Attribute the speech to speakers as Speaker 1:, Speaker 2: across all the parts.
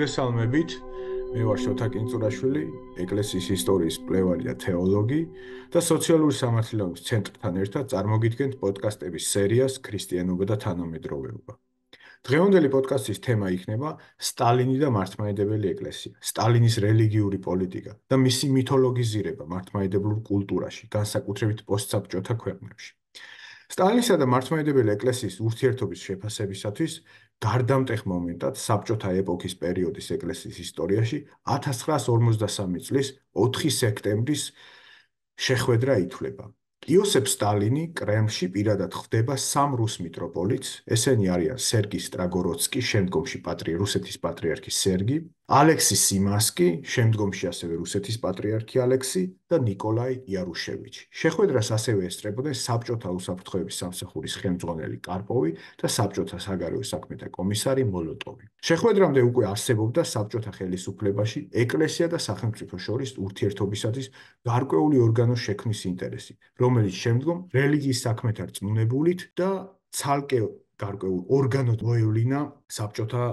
Speaker 1: მოგესალმებით. მე ვარ შოთაკინ წურაშვილი, ეკლესიის ისტორიის პლევარი და თეოლოგი და სოციალური სამართლიანობის ცენტრთან ერთად წარმოგიდგენთ პოდკასტების სერიას ქრისტიანობა და თანამედროვეობა. დღევანდელი პოდკასტის თემა იქნება სტალინი და მართლმადიდებელი ეკლესია, სტალინის რელიგიური პოლიტიკა და მისი მითოლოგიზირება მართლმადიდებლურ კულტურაში, განსაკუთრებით პოსტსაბჭოთა ქვეყნებში. სტალინისა და მართლმადიდებელი ეკლესიის ურთიერთობის შეფასებისათვის გარდამტეხ მომენტად საბჭოთა ეპოქის პერიოდის ეკლესიის ისტორიაში 1953 წლის 4 სექტემბრის შეხვედრა ითვლება. იოსებ სტალინი კრემლში პირადად ხვდება სამ რუს მიტროპოლიტს, ესენი არიან სერგი სტრაგოროცკი, შემდგომში პატრი რუსეთის პატრიარქი სერგი ალექსი სიმასკი, შემდგომში ასევე რუსეთის პატრიარქი ალექსი და نيكოლაი იარუშევიჩი. შეხვედრას ასევე ესწრებოდნენ საბჭოთა უსაფრთხოების სამსახურის ხელმძღვანელი კარპოვი და საბჭოთა საგარეო საქმეთა კომისარი მოლოტოვი. შეხვედრამდე უკვე არსებობდა საბჭოთა ხელისუფლებაში ეკლესია და სახელმწიფო შორის ურთიერთობისათვის გარკვეული ორგანოს შექმნის ინტერესი, რომელიც შემდგომ რელიგიის საქმეთა რწმუნებულით და ცალკე გარკვეულ ორგანოდ მოევლინა საბჭოთა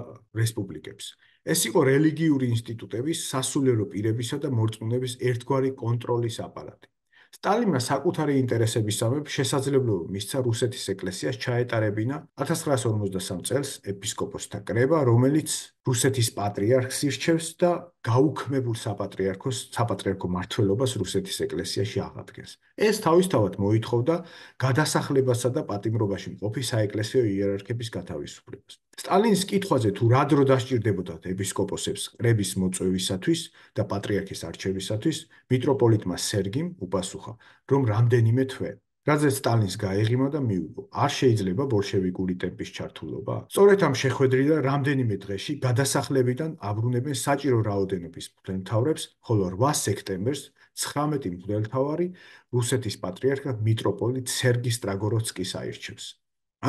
Speaker 1: რესპუბლიკებს. ეს იყო რელიგიური ინსტიტუტების სასულიერო პირებისა და მორწმუნეების ერთგვარი კონტროლის აპარატი. სტალინმა საკუთარი ინტერესებისამებ შესაძლებლობა მისცა რუსეთის ეკლესიას ჩაეტარებინა 1953 წელს ეპისკოპოსთა კრება, რომელიც რუსეთის პატრიარქს ირჩევს და გაუქმებულ საპატრიარქოს საპატრიარქო მართლობას რუსეთის ეკლესიაში აღადგენს. ეს თავისთავად მოითხოვდა გადასახლებასა და პატიმრობაში მყოფი საეკლესიო იერარქების გათავისუფლებას. სტალინის კითხვაზე თუ რა დრო დასჭირდებოდათ ეპისკოპოსებს ყრების მოწვევისათვის და პატრიარქის არჩევისათვის, მიტროპოლიტმა სერგიმ უპასუხა, რომ რამდენიმე თვე. რაზეც სტალინს გაეღიმა და მიიღო. არ შეიძლება ბოლშევიკური ტემპის ჩართულობა? სწორედ ამ შეხვედრიდან რამდენიმე დღეში გადასახლებიდან აბრუნებენ საჭირო რაოდენობის მთავრებს, ხოლო 8 სექტემბერს 19 მდელთავარი რუსეთის პატრიარქად მიტროპოლიტ სერგი სტრაგოროცკის აირჩევს.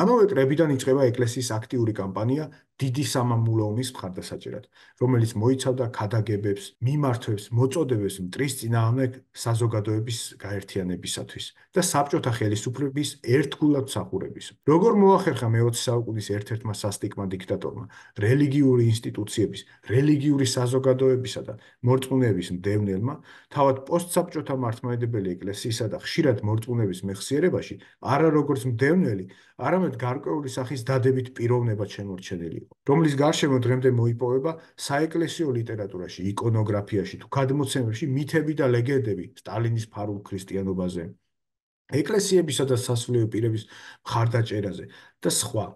Speaker 1: ამავე კრებიდან იწყება ეკლესიის აქტიური კამპანია დიდი სამამულო ომის მხარდასაჭერად, რომელიც მოიცავდა ქადაგებებს, მიმართვებს, მოწოდებებს მტრის ძინაამდეგ საზოგადოების გაერთიანებისათვის და საბჭოთა ხელისუფლების ერთგულად საყურების. როგორ მოახერხა მე-20 საუკუნის ერთ-ერთმა სასტიკმა დიქტატორმა რელიგიური ინსტიტუციების, რელიგიური საზოგადოებისა და მორწმუნეების მდევნელმა, თავად პოსტსაბჭოთა მართლმადიდებელი ეკლესიისა და ხშირად მორწმუნეების მეხსიერებაში, არა როგორც მდევნელი, არამედ გარკვეული სახის დადებით პიროვნება შემორჩენილი იყო. რომლის გარშემო დღემდე მოიპოვება საეკლესიო ლიტერატურაში, იკონოგრაფიაში თუ კადმოცემებში მითები და ლეგენდები სტალინის ფარულ ქრისტიანობაზე, ეკლესიებისა და სასულიერო პირების მხარდაჭერაზე და სხვა.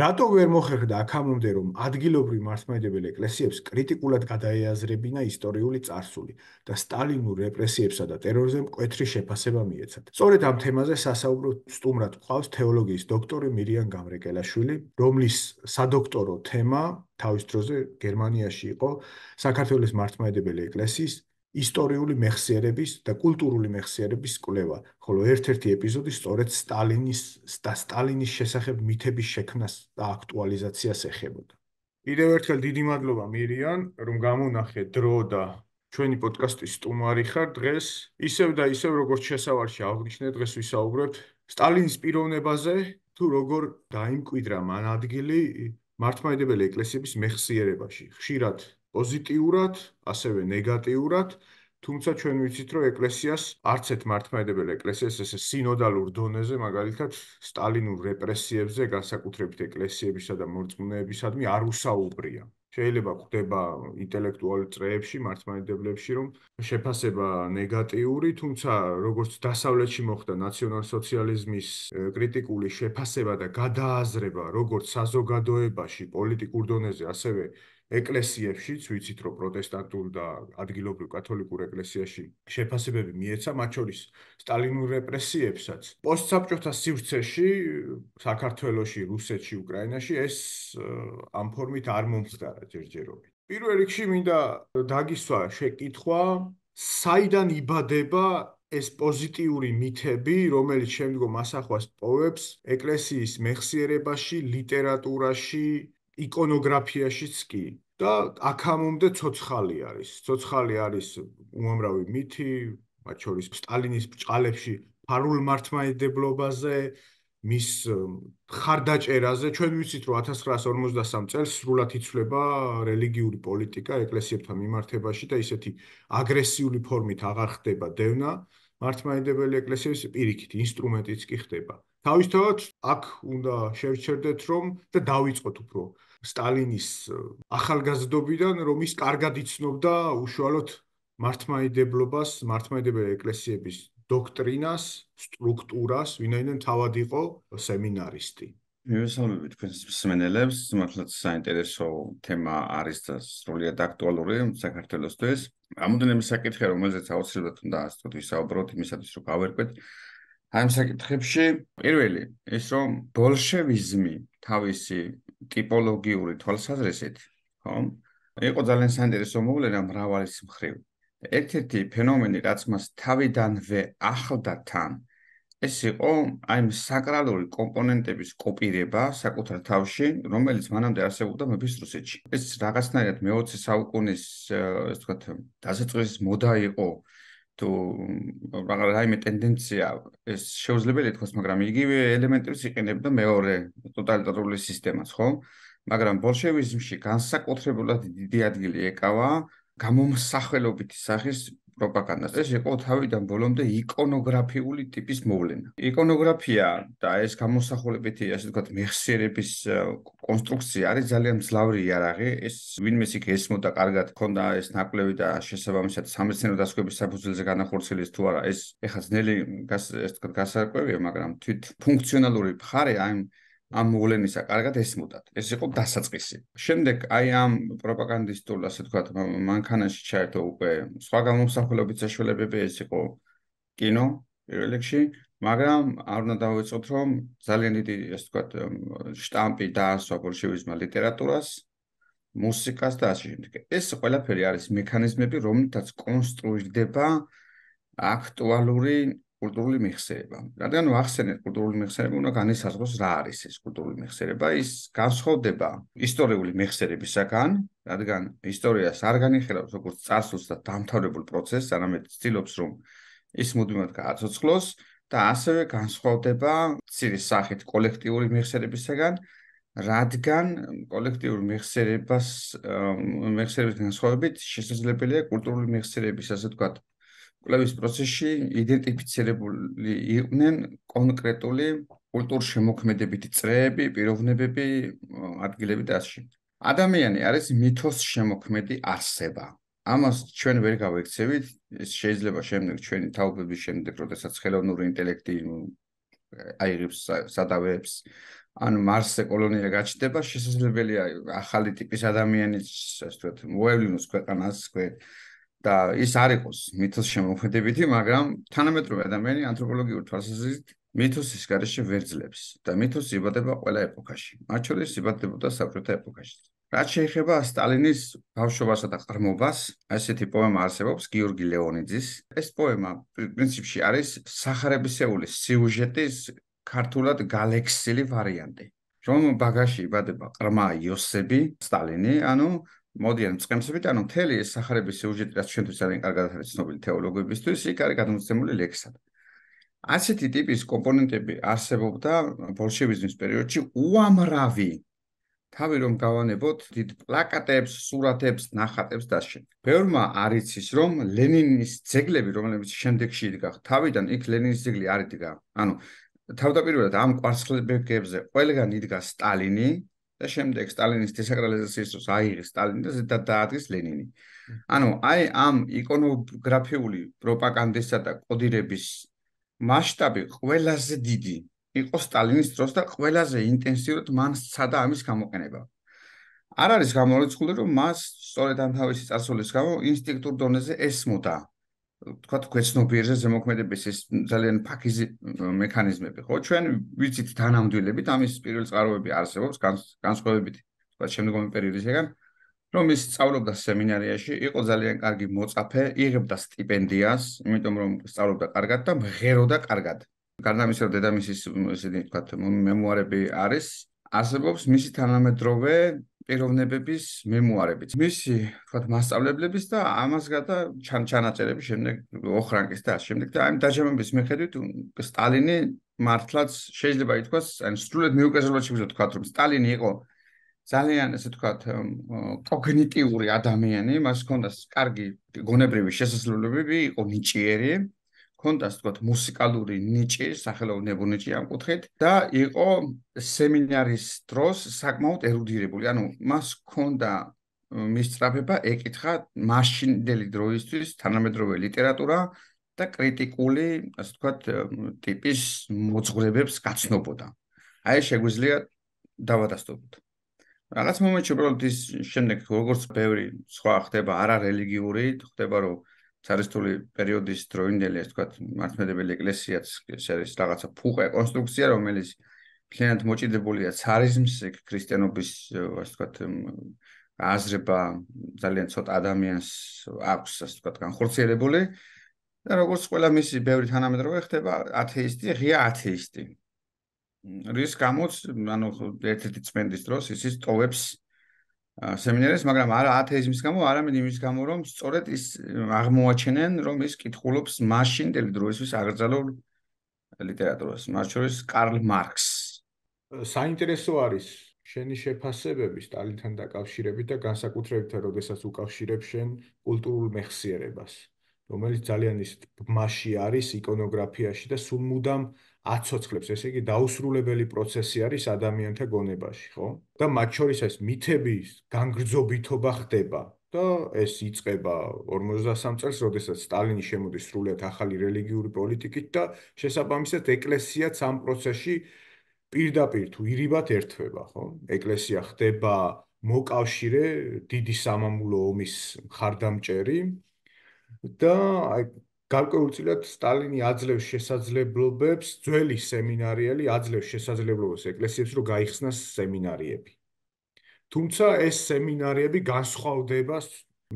Speaker 1: რატო ვერ მოხერხდა აქამდე რომ ადგილობრივი მართლმადიდებელი ეკლესიებს კრიტიკულად გადაეაზრებინა ისტორიული წარსული და სტალინურ რეპრესიებსა და ტერორიზმ კვეთრი შეფასება მიეცათ. სწორედ ამ თემაზე სასაუბრო სტუმრად ყავს თეოლოგიის დოქტორი მირიან გამრეკელაშვილი, რომლის სადოქტორო თემა თავის დროზე გერმანიაში იყო საქართველოს მართლმადიდებელი ეკლესიის ისტორიული მეხსიერების და კულტურული მეხსიერების კვლევა, ხოლო ერთ-ერთი ეპიზოდი სწორედ სტალინის და სტალინის შესახებ მითების შექმნას და აქტუალიზაციას ეხებოდა. კიდევ ერთხელ დიდი მადლობა მირიან, რომ გამონახე დრო და ჩვენი პოდკასტის სტუმარი ხარ დღეს. ისევ და ისევ როგორც შესავალში აღნიშნე, დღეს ვისაუბრებთ სტალინის პიროვნებაზე, თუ როგორ დაიმკვიდრა მან ადგილი მართმადებელი ეკლესიების მეხსიერებაში. ხშირად პოზიტიურად, ასევე ნეგატიურად, თუმცა ჩვენ ვიცით, რომ ეკლესიას არც ერთ მართმადებელ ეკლესიას ესე სინოდალურ დონეზე, მაგალითად, სტალინურ რეპრესიებზე განსაკუთრებით ეკლესიებისა და მორწმუნეებისადმი არ უსაუბრია. შეიძლება ხდება ინტელექტუალურ წრეებში, მართმადებლებში, რომ შეფასება ნეგატიური, თუმცა როგორც დასავლეთში მოხდა ნაციონალ-სოციალიზმის კრიტიკული შეფასება და გადააზრება როგორც საზოგადოებაში, პოლიტიკურ დონეზე, ასევე ეკლესიებშიც, ვიცით რომ პროტესტანტულ და ადგილობრივ კათოლიკურ ეკლესიაში შეფასებები მიეცა, მათ შორის სტალინურ რეპრესიებსაც. პოსტსაბჭოთა სივრცეში, საქართველოში, რუსეთში, უკრაინაში ეს ამ ფორმით არ მომხდარა ჯერჯერობით. პირველ რიგში მინდა დაგისვა შეკითხვა, საიდან იბადება ეს პოზიტიური მითები, რომელიც შემდგომ ასახვას პოვებს ეკლესიის მეხსიერებაში, ლიტერატურაში, იკონოგრაფიაშიც კი და აქამომდე ცოცხალი არის. ცოცხალი არის უამრავი მითი, მათ შორის სტალინის ბრჭყალებში ფარულ მართმადებლობაზე, მის ხარდაჭერაზე. ჩვენ ვიცით, რომ 1953 წელს სრულად იცვლება რელიგიური პოლიტიკა ეკლესიებთან მიმართებაში და ისეთი აგრესიული ფორმით აღარ ხდება დევნა მართმადებელი ეკლესიების პირიქით, ინსტრუმენტიც კი ხდება. თავისთავად აქ უნდა შევჩერდეთ რომ და დავიწყოთ უფრო სტალინის ახალგაზრდობიდან, რომის კარგად იცნობდა უშუალოდ მართმაიდებლობას, მართმაიდებელი ეკლესიების დოქტრინას, სტრუქტურას, ვინაიდან თავად იყო სემინარისტი. მიესალმები თქვენს
Speaker 2: სმენელებს, მართლაც საინტერესო თემა არის და სრულიად აქტუალური საქართველოსთვის. ამოდენ იმ საკითხი, რომელზეც აუცილებლად უნდა ასწოთ ვისაუბროთ, იმისათვის რომ გავერკვეთ აი ამ საკითხებში პირველი ის რომ ბოლშევიზმი თავისი ტიპოლოგიური თვალსაზრისით ხო იყო ძალიან საინტერესო მოვლენა მრავალი სიმხრივ ერთ-ერთი ფენომენი რაც მას თავიდანვე ახლდა თან ეს იყო აი ამ საკრალური კომპონენტების კოპირება საკუთარ თავში რომელიც მანამდე არსებობდა მეფის რუსეთში ეს რაღაცნაირად მე-20 საუკუნის ასე ვთქვათ დასაწყისის მოდა იყო თუ რაღაცაიმე ტენდენცია ეს შეუძლებელი ეთქოს, მაგრამ იგივე ელემენტებს იყენებდა მეორე ტოტალიტარული სისტემას, ხო? მაგრამ ბოლშევიზმში განსაკუთრებულად დიდი ადგილი ეკავა გამომსახველობითი სახის პროპაგანდას. ეს იყო თავიდან ბოლომდე იკონოგრაფიული ტიპის მოვლენა. იკონოგრაფია და ეს გამოსახველობითი, ასე ვთქვათ, მეხსიერების კონსტრუქცია არის ძალიან მძლავრი იარაღი. ეს ვინმე სიქ ესმოდა კარგად ქონდა ეს ნაკლები და შესაბამისად სამეცნიერო დასკვნების საფუძველზე განახორციელეს თუ არა. ეს ეხა ძნელი, ასე ვთქვათ, გასარკვევია, მაგრამ თვით ფუნქციონალური მხარე აი ამ მოვლენისა კარგად ესმოდათ. ეს იყო დასაწყისი. შემდეგ აი ამ პროპაგანდისტულ ასე თქვა მანქანაში ჩაერთო უკვე სხვა გამომსახველობით საშუალებები ეს იყო кино პირველ რიგში, მაგრამ არ უნდა დავეწოთ რომ ძალიან დიდი ასე თქვა შტამპი დაასვა ბოლშევიზმა ლიტერატურას, მუსიკას და ასე შემდეგ. ეს ყველაფერი არის მექანიზმები, რომლითაც კონსტრუირდება აქტუალური კულტურული მიხსენება. რადგან ვახსენეთ კულტურული მიხსენება, უნდა განისაზღვროს რა არის ეს კულტურული მიხსენება. ის განსხვავდება ისტორიული მიხსენებისაგან, რადგან ისტორიას არ განიხილავს როგორც წარსულს და დამთავრებულ პროცესს, არამედ ცდილობს რომ ის მუდმივად გააცოცხლოს და ასევე განსხვავდება ცირი სახით კოლექტიური მიხსენებისაგან, რადგან კოლექტიურ მიხსენებას მიხსენების განსხვავებით შესაძლებელია კულტურული მიხსენების ასე თქვათ კვლევის პროცესში იდენტიფიცირებული იყვნენ კონკრეტული კულტურშემოქმედებითი წრეები, პიროვნებები, ადგილები და ასე. ადამიანი არის მითოს შემოქმედი არსება. ამას ჩვენ ვერ გავექცევით, ეს შეიძლება შემდეგ ჩვენი თაობების შემდეგ, როდესაც ხელოვნური ინტელექტი აიღებს სადავეებს, ან მარსზე კოლონია გაჩნდება, შესაძლებელია ახალი ტიპის ადამიანის, ასე ვთქვათ, მოევლინოს ქვეყანას, ქვეყანას და ის არ იყოს მითოს შემოქმედებითი, მაგრამ თანამედროვე ადამიანი ანთროპოლოგიურ თვალსაზრისით მითოსის გარშე ვერძლებს და მითოსი იბადება ყველა ეპოქაში, მათ შორის იბადებოდა საბჭოთა ეპოქაშიც. რაც შეიძლება სტალინის ბავშვობასა და ყრმობას, ასეთი პოემა არსებობს გიორგი ლეონიძის. ეს პოემა პრინციპში არის სახარებისეულის სიუჟეტის ქართულად გალექსილი ვარიანტი. რომ ბაგაში იბადება ყრმა იოსები სტალინი, ანუ მოდიან წემსებიდან რომ თელი ეს сахарების სიუჟეტი რაც ჩვენთვის არის კარგად არის ცნობილი თეოლოგებისთვის იქ არის გადმოცემული ლექსად ასეთი ტიპის კომპონენტები არსებობდა ბოლშევიზმის პერიოდში უამრავი თავი რომ გავანებოთ დიდ პლაკატებს, სურათებს, ნახატებს და შე. ბევრმა არიცის რომ ლენინის ძეგლები რომლებიც შემდეგში იდგა თავიდან იქ ლენინის ძეგლი არ იდგა. ანუ თავდაპირველად ამ კვარცხლბეკებზე ყველგან იდგა სტალინი, და შემდეგ სტალინის დესაკრალიზაციის დროს აიღეს სტალინი და ზედა დაადგეს ლენინი. ანუ აი ამ იკონოგრაფიული პროპაგანდისა და კოდირების მასშტაბი ყველაზე დიდი იყო სტალინის დროს და ყველაზე ინტენსიურად მან სცადა ამის გამოყენება. არ არის გამორიცხული რომ მას სწორედ ამ თავისი წარსულის გამო ინსტინქტურ დონეზე ესმოდა თქვათ გვეცნობიერზე ზემოქმედების ეს ძალიან ფაქიზი მექანიზმები ხო ჩვენ ვიცით დანამდვილებით ამის პირველ წყაროები არსებობს განსხვავებით თქვა შემდგომი პერიოდისგან რომ ის სწავლობდა სემინარიაში იყო ძალიან კარგი მოწაფე იღებდა სტიპენდიას იმიტომ რომ სწავლობდა კარგად და მღეროდა კარგად გარდა ამისა დედამისის ესე თქვათ მემუარები არის არსებობს მისი თანამედროვე პიროვნებების მემუარებით. მისი, თქვათ, მასშტაბლებლების და ამას გადა ჩანაწერების შემდეგ ოხრანკის და ამ შემდეგ და აი დაჟამების მიხედვით სტალინი მართლაც შეიძლება ითქვას, ან სრულად მიუკაცრავად შეიძლება თქვათ, რომ სტალინი იყო ძალიან ესე თქვათ კოგნიტიური ადამიანი, მას ჰქონდა კარგი გონებრივი შესაძლებლობები, იყო ნიჭიერი, კონტას თქვა მუსიკალური ნიჭი, სახელოვნებო ნიჭი ამ კუთხით და იყო სემინარის დროს საკმაოდ ერუდირებული. ანუ მას ჰქონდა მისწრაფება ეკითხა მაშინდელი დროისთვის თანამედროვე ლიტერატურა და კრიტიკული, ასე თქვა, ტიპის მოძღვრებებს გაცნობოდა. აი შეგვიძლია დავადასტურდეთ. რაღაც მომენტში უბრალოდ ის შემდეგ როგორც ბევრი სხვა ხდება არა რელიგიური, ხდება რომ царისტული პერიოდის დროინდელი ეს თქვა მართმედებელი ეკლესიაც ეს არის რაღაცა ფუყე კონსტრუქცია რომელიც ძალიანთ მოჭიდებულია царიზმს ეგ ქრისტიანობის ასე თქვა აზრება ძალიან ცოტა ადამიანს აქვს ასე თქვა განხორციელებული და როგორც ყველა მისი ბევრი თანამედროვე ხდება ათეისტი ღია ათეისტი რის გამოც ანუ ერთ-ერთი წმენდის დროს ისიც ტოვებს სემინარებს, მაგრამ არა ათეიზმის გამო, არამედ იმის გამო, რომ სწორედ ის აღმოაჩენენ, რომ ის კითხულობს მაშინდელ დროისთვის აგრძელებულ ლიტერატურას, მათ შორის კარლ მარქს.
Speaker 1: საინტერესო არის შენი შეფასებები სტალინთან დაკავშირებით და განსაკუთრებით როდესაც უკავშირებ შენ კულტურულ მეხსიერებას, რომელიც ძალიან ის ბმაში არის, იკონოგრაფიაში და სულ მუდამ აცოცხლებს, ესე იგი დაუსრულებელი პროცესი არის ადამიანთა გონებაში, ხო? და მათ შორის ეს მითების განგრძობიტობა ხდება. და ეს იწება 53 წელს, როდესაც სტალინი შემოდის სრულად ახალი რელიგიური პოლიტიკით და შესაბამისად ეკლესიაც ამ პროცესში პირდაპირ თუ ირიბად ერთვება, ხო? ეკლესია ხდება მოკავშირე დიდი სამამულო ომის ხარდამჭერი და აი გარკვეულწილად სტალინი აძლევს შესაძლებლობებს ძველი სემინარიელი აძლევს შესაძლებლობებს ეკლესიებს რომ გაიხსნას სემინარიები თუმცა ეს სემინარიები განსხვავდება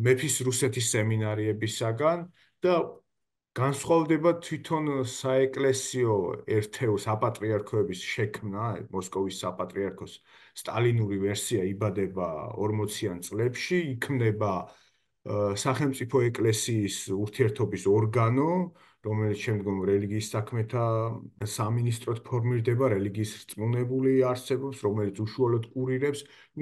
Speaker 1: მეფის რუსეთის სემინარიებისაგან და განსხვავდება თვითონ საეკლესიო ერთეულს აპატრიარქოების შექმნა მოსკოვის საპატრიარქოს სტალინური ვერსია იბადება 40-იან წლებში იქმნება სახელმწიფო ეკლესიის ურთიერთობის ორგანო, რომელიც შემდგომ რელიგიის საქმეთა სამინისტროთ ფორმირდება, რელიგიის რწმუნებული არსებობს, რომელიც უშუალოდ კურირებს.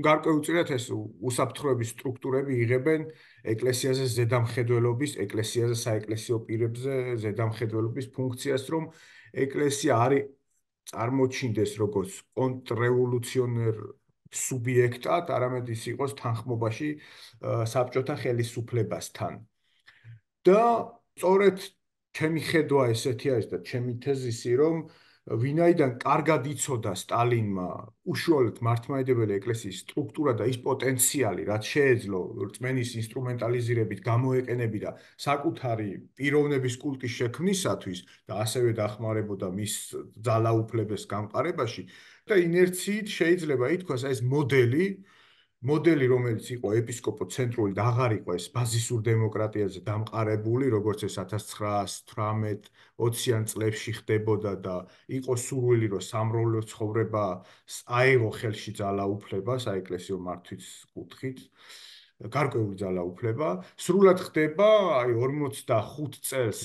Speaker 1: გარკვეულწილად ეს უსაფრთხოების სტრუქტურები იღებენ ეკლესიაზე ზედამხედველობის, ეკლესიაზე საეკლესიო პირებზე ზედამხედველობის ფუნქციას, რომ ეკლესია არის წარმოჩინდეს როგორც კონტრრევოლუციონერ სუბიექტად, არამედ ის იყოს თანხმობაში საბჭოთა ხელისუფლებასთან. და სწორედ ჩემი ხედვა ესეთი არის და ჩემი თეზისი რომ ვინაიდან კარგად იცოდა სტალინმა უშუალოდ მართლმადიდებელი ეკლესიის სტრუქტურა და ის პოტენციალი, რაც შეეძლო რწმენის ინსტრუმენტალიზირებით გამოეყენები და საკუთარი პიროვნების კულტის შექმნისათვის და ასევე დახმარებოდა მის ძალაუფლებას გამყარებაში და ინერციით შეიძლება ითქვას ეს მოდელი მოდელი რომელიც იყო ეპისკოპო ცენტრული და აღარ იყო ეს ბაზისურ დემოკრატიაზე დამყარებული, როგორც ეს 1918 20-იან წლებში ხდებოდა და იყო სურვილი რომ სამრავლო ცხოვრება აიღო ხელში ძალაუფლება საეკლესიო მართვის კუთხით. გარკვეული ძალაუფლება სრულად ხდება, აი 45 წელს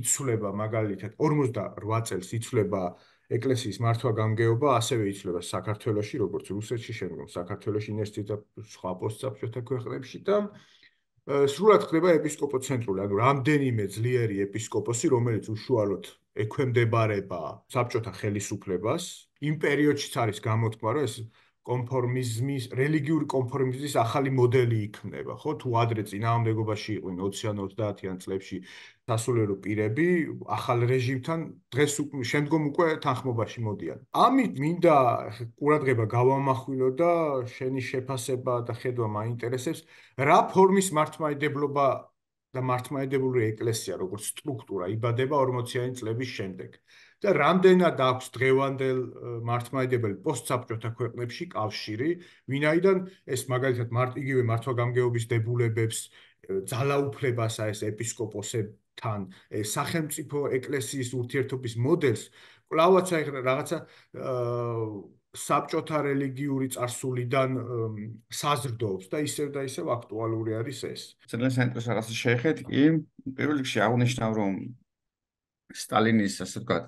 Speaker 1: იცვლება მაგალითად 48 წელს იცვლება ეკლესიის მართვა გამგეობა ასევე იცვლება საქართველოსში, როგორც რუსეთში, შემდგომ საქართველოსში ინერციტა სხვა პოსტსაბჭოთა ქვეყნებში და სრულად ხდება ეპისკოპოცენტრული, ანუ რამდენიმე ძლიერი ეპისკოპოსი, რომელიც უშუალოდ ექვემდებარება საბჭოთა ხელისუფლებას, იმ პერიოდშიც არის გამოთქმარო ეს კონფორმიზმის, რელიგიური კონფორმიზმის ახალი მოდელი იქმნება, ხო? თუ ადრე წინააღმდეგობაში იყვნენ 20-30-იან წლებში სასულიერო პირები ახალ რეჟიმთან დღეს უკვე შემდგომ უკვე თანხმობაში მოდიან. ამით მინდა ყურადღება გავამახვილო და შენი შეფასება და ხედვა მაინტერესებს, რა ფორმის მართმაედებლობა და მართმაედებული ეკლესია როგორც სტრუქტურა იბადება 40-იანი წლების შემდეგ და რამდენად აქვს დღევანდელ მართმაედებელ პოსტსაბჭოთა ქვეყნებში კავშირი, ვინაიდან ეს მაგალითად მარტივე მართვაგამგეობის დებულებებს ძალაუფლებას აეს ეპისკოპოსებს თან სახელმწიფო ეკლესიის ურთიერთობის მოდელს კლავაც აი რაღაცა საბჭოთა რელიგიური წარსულიდან საზრდოობს და ისევ და ისევ აქტუალური არის ეს.
Speaker 2: ძალიან საინტერესო რაღაცა შეეხეთ კი პირველ რიგში აღნიშნავ რომ სტალინის ასე თქვა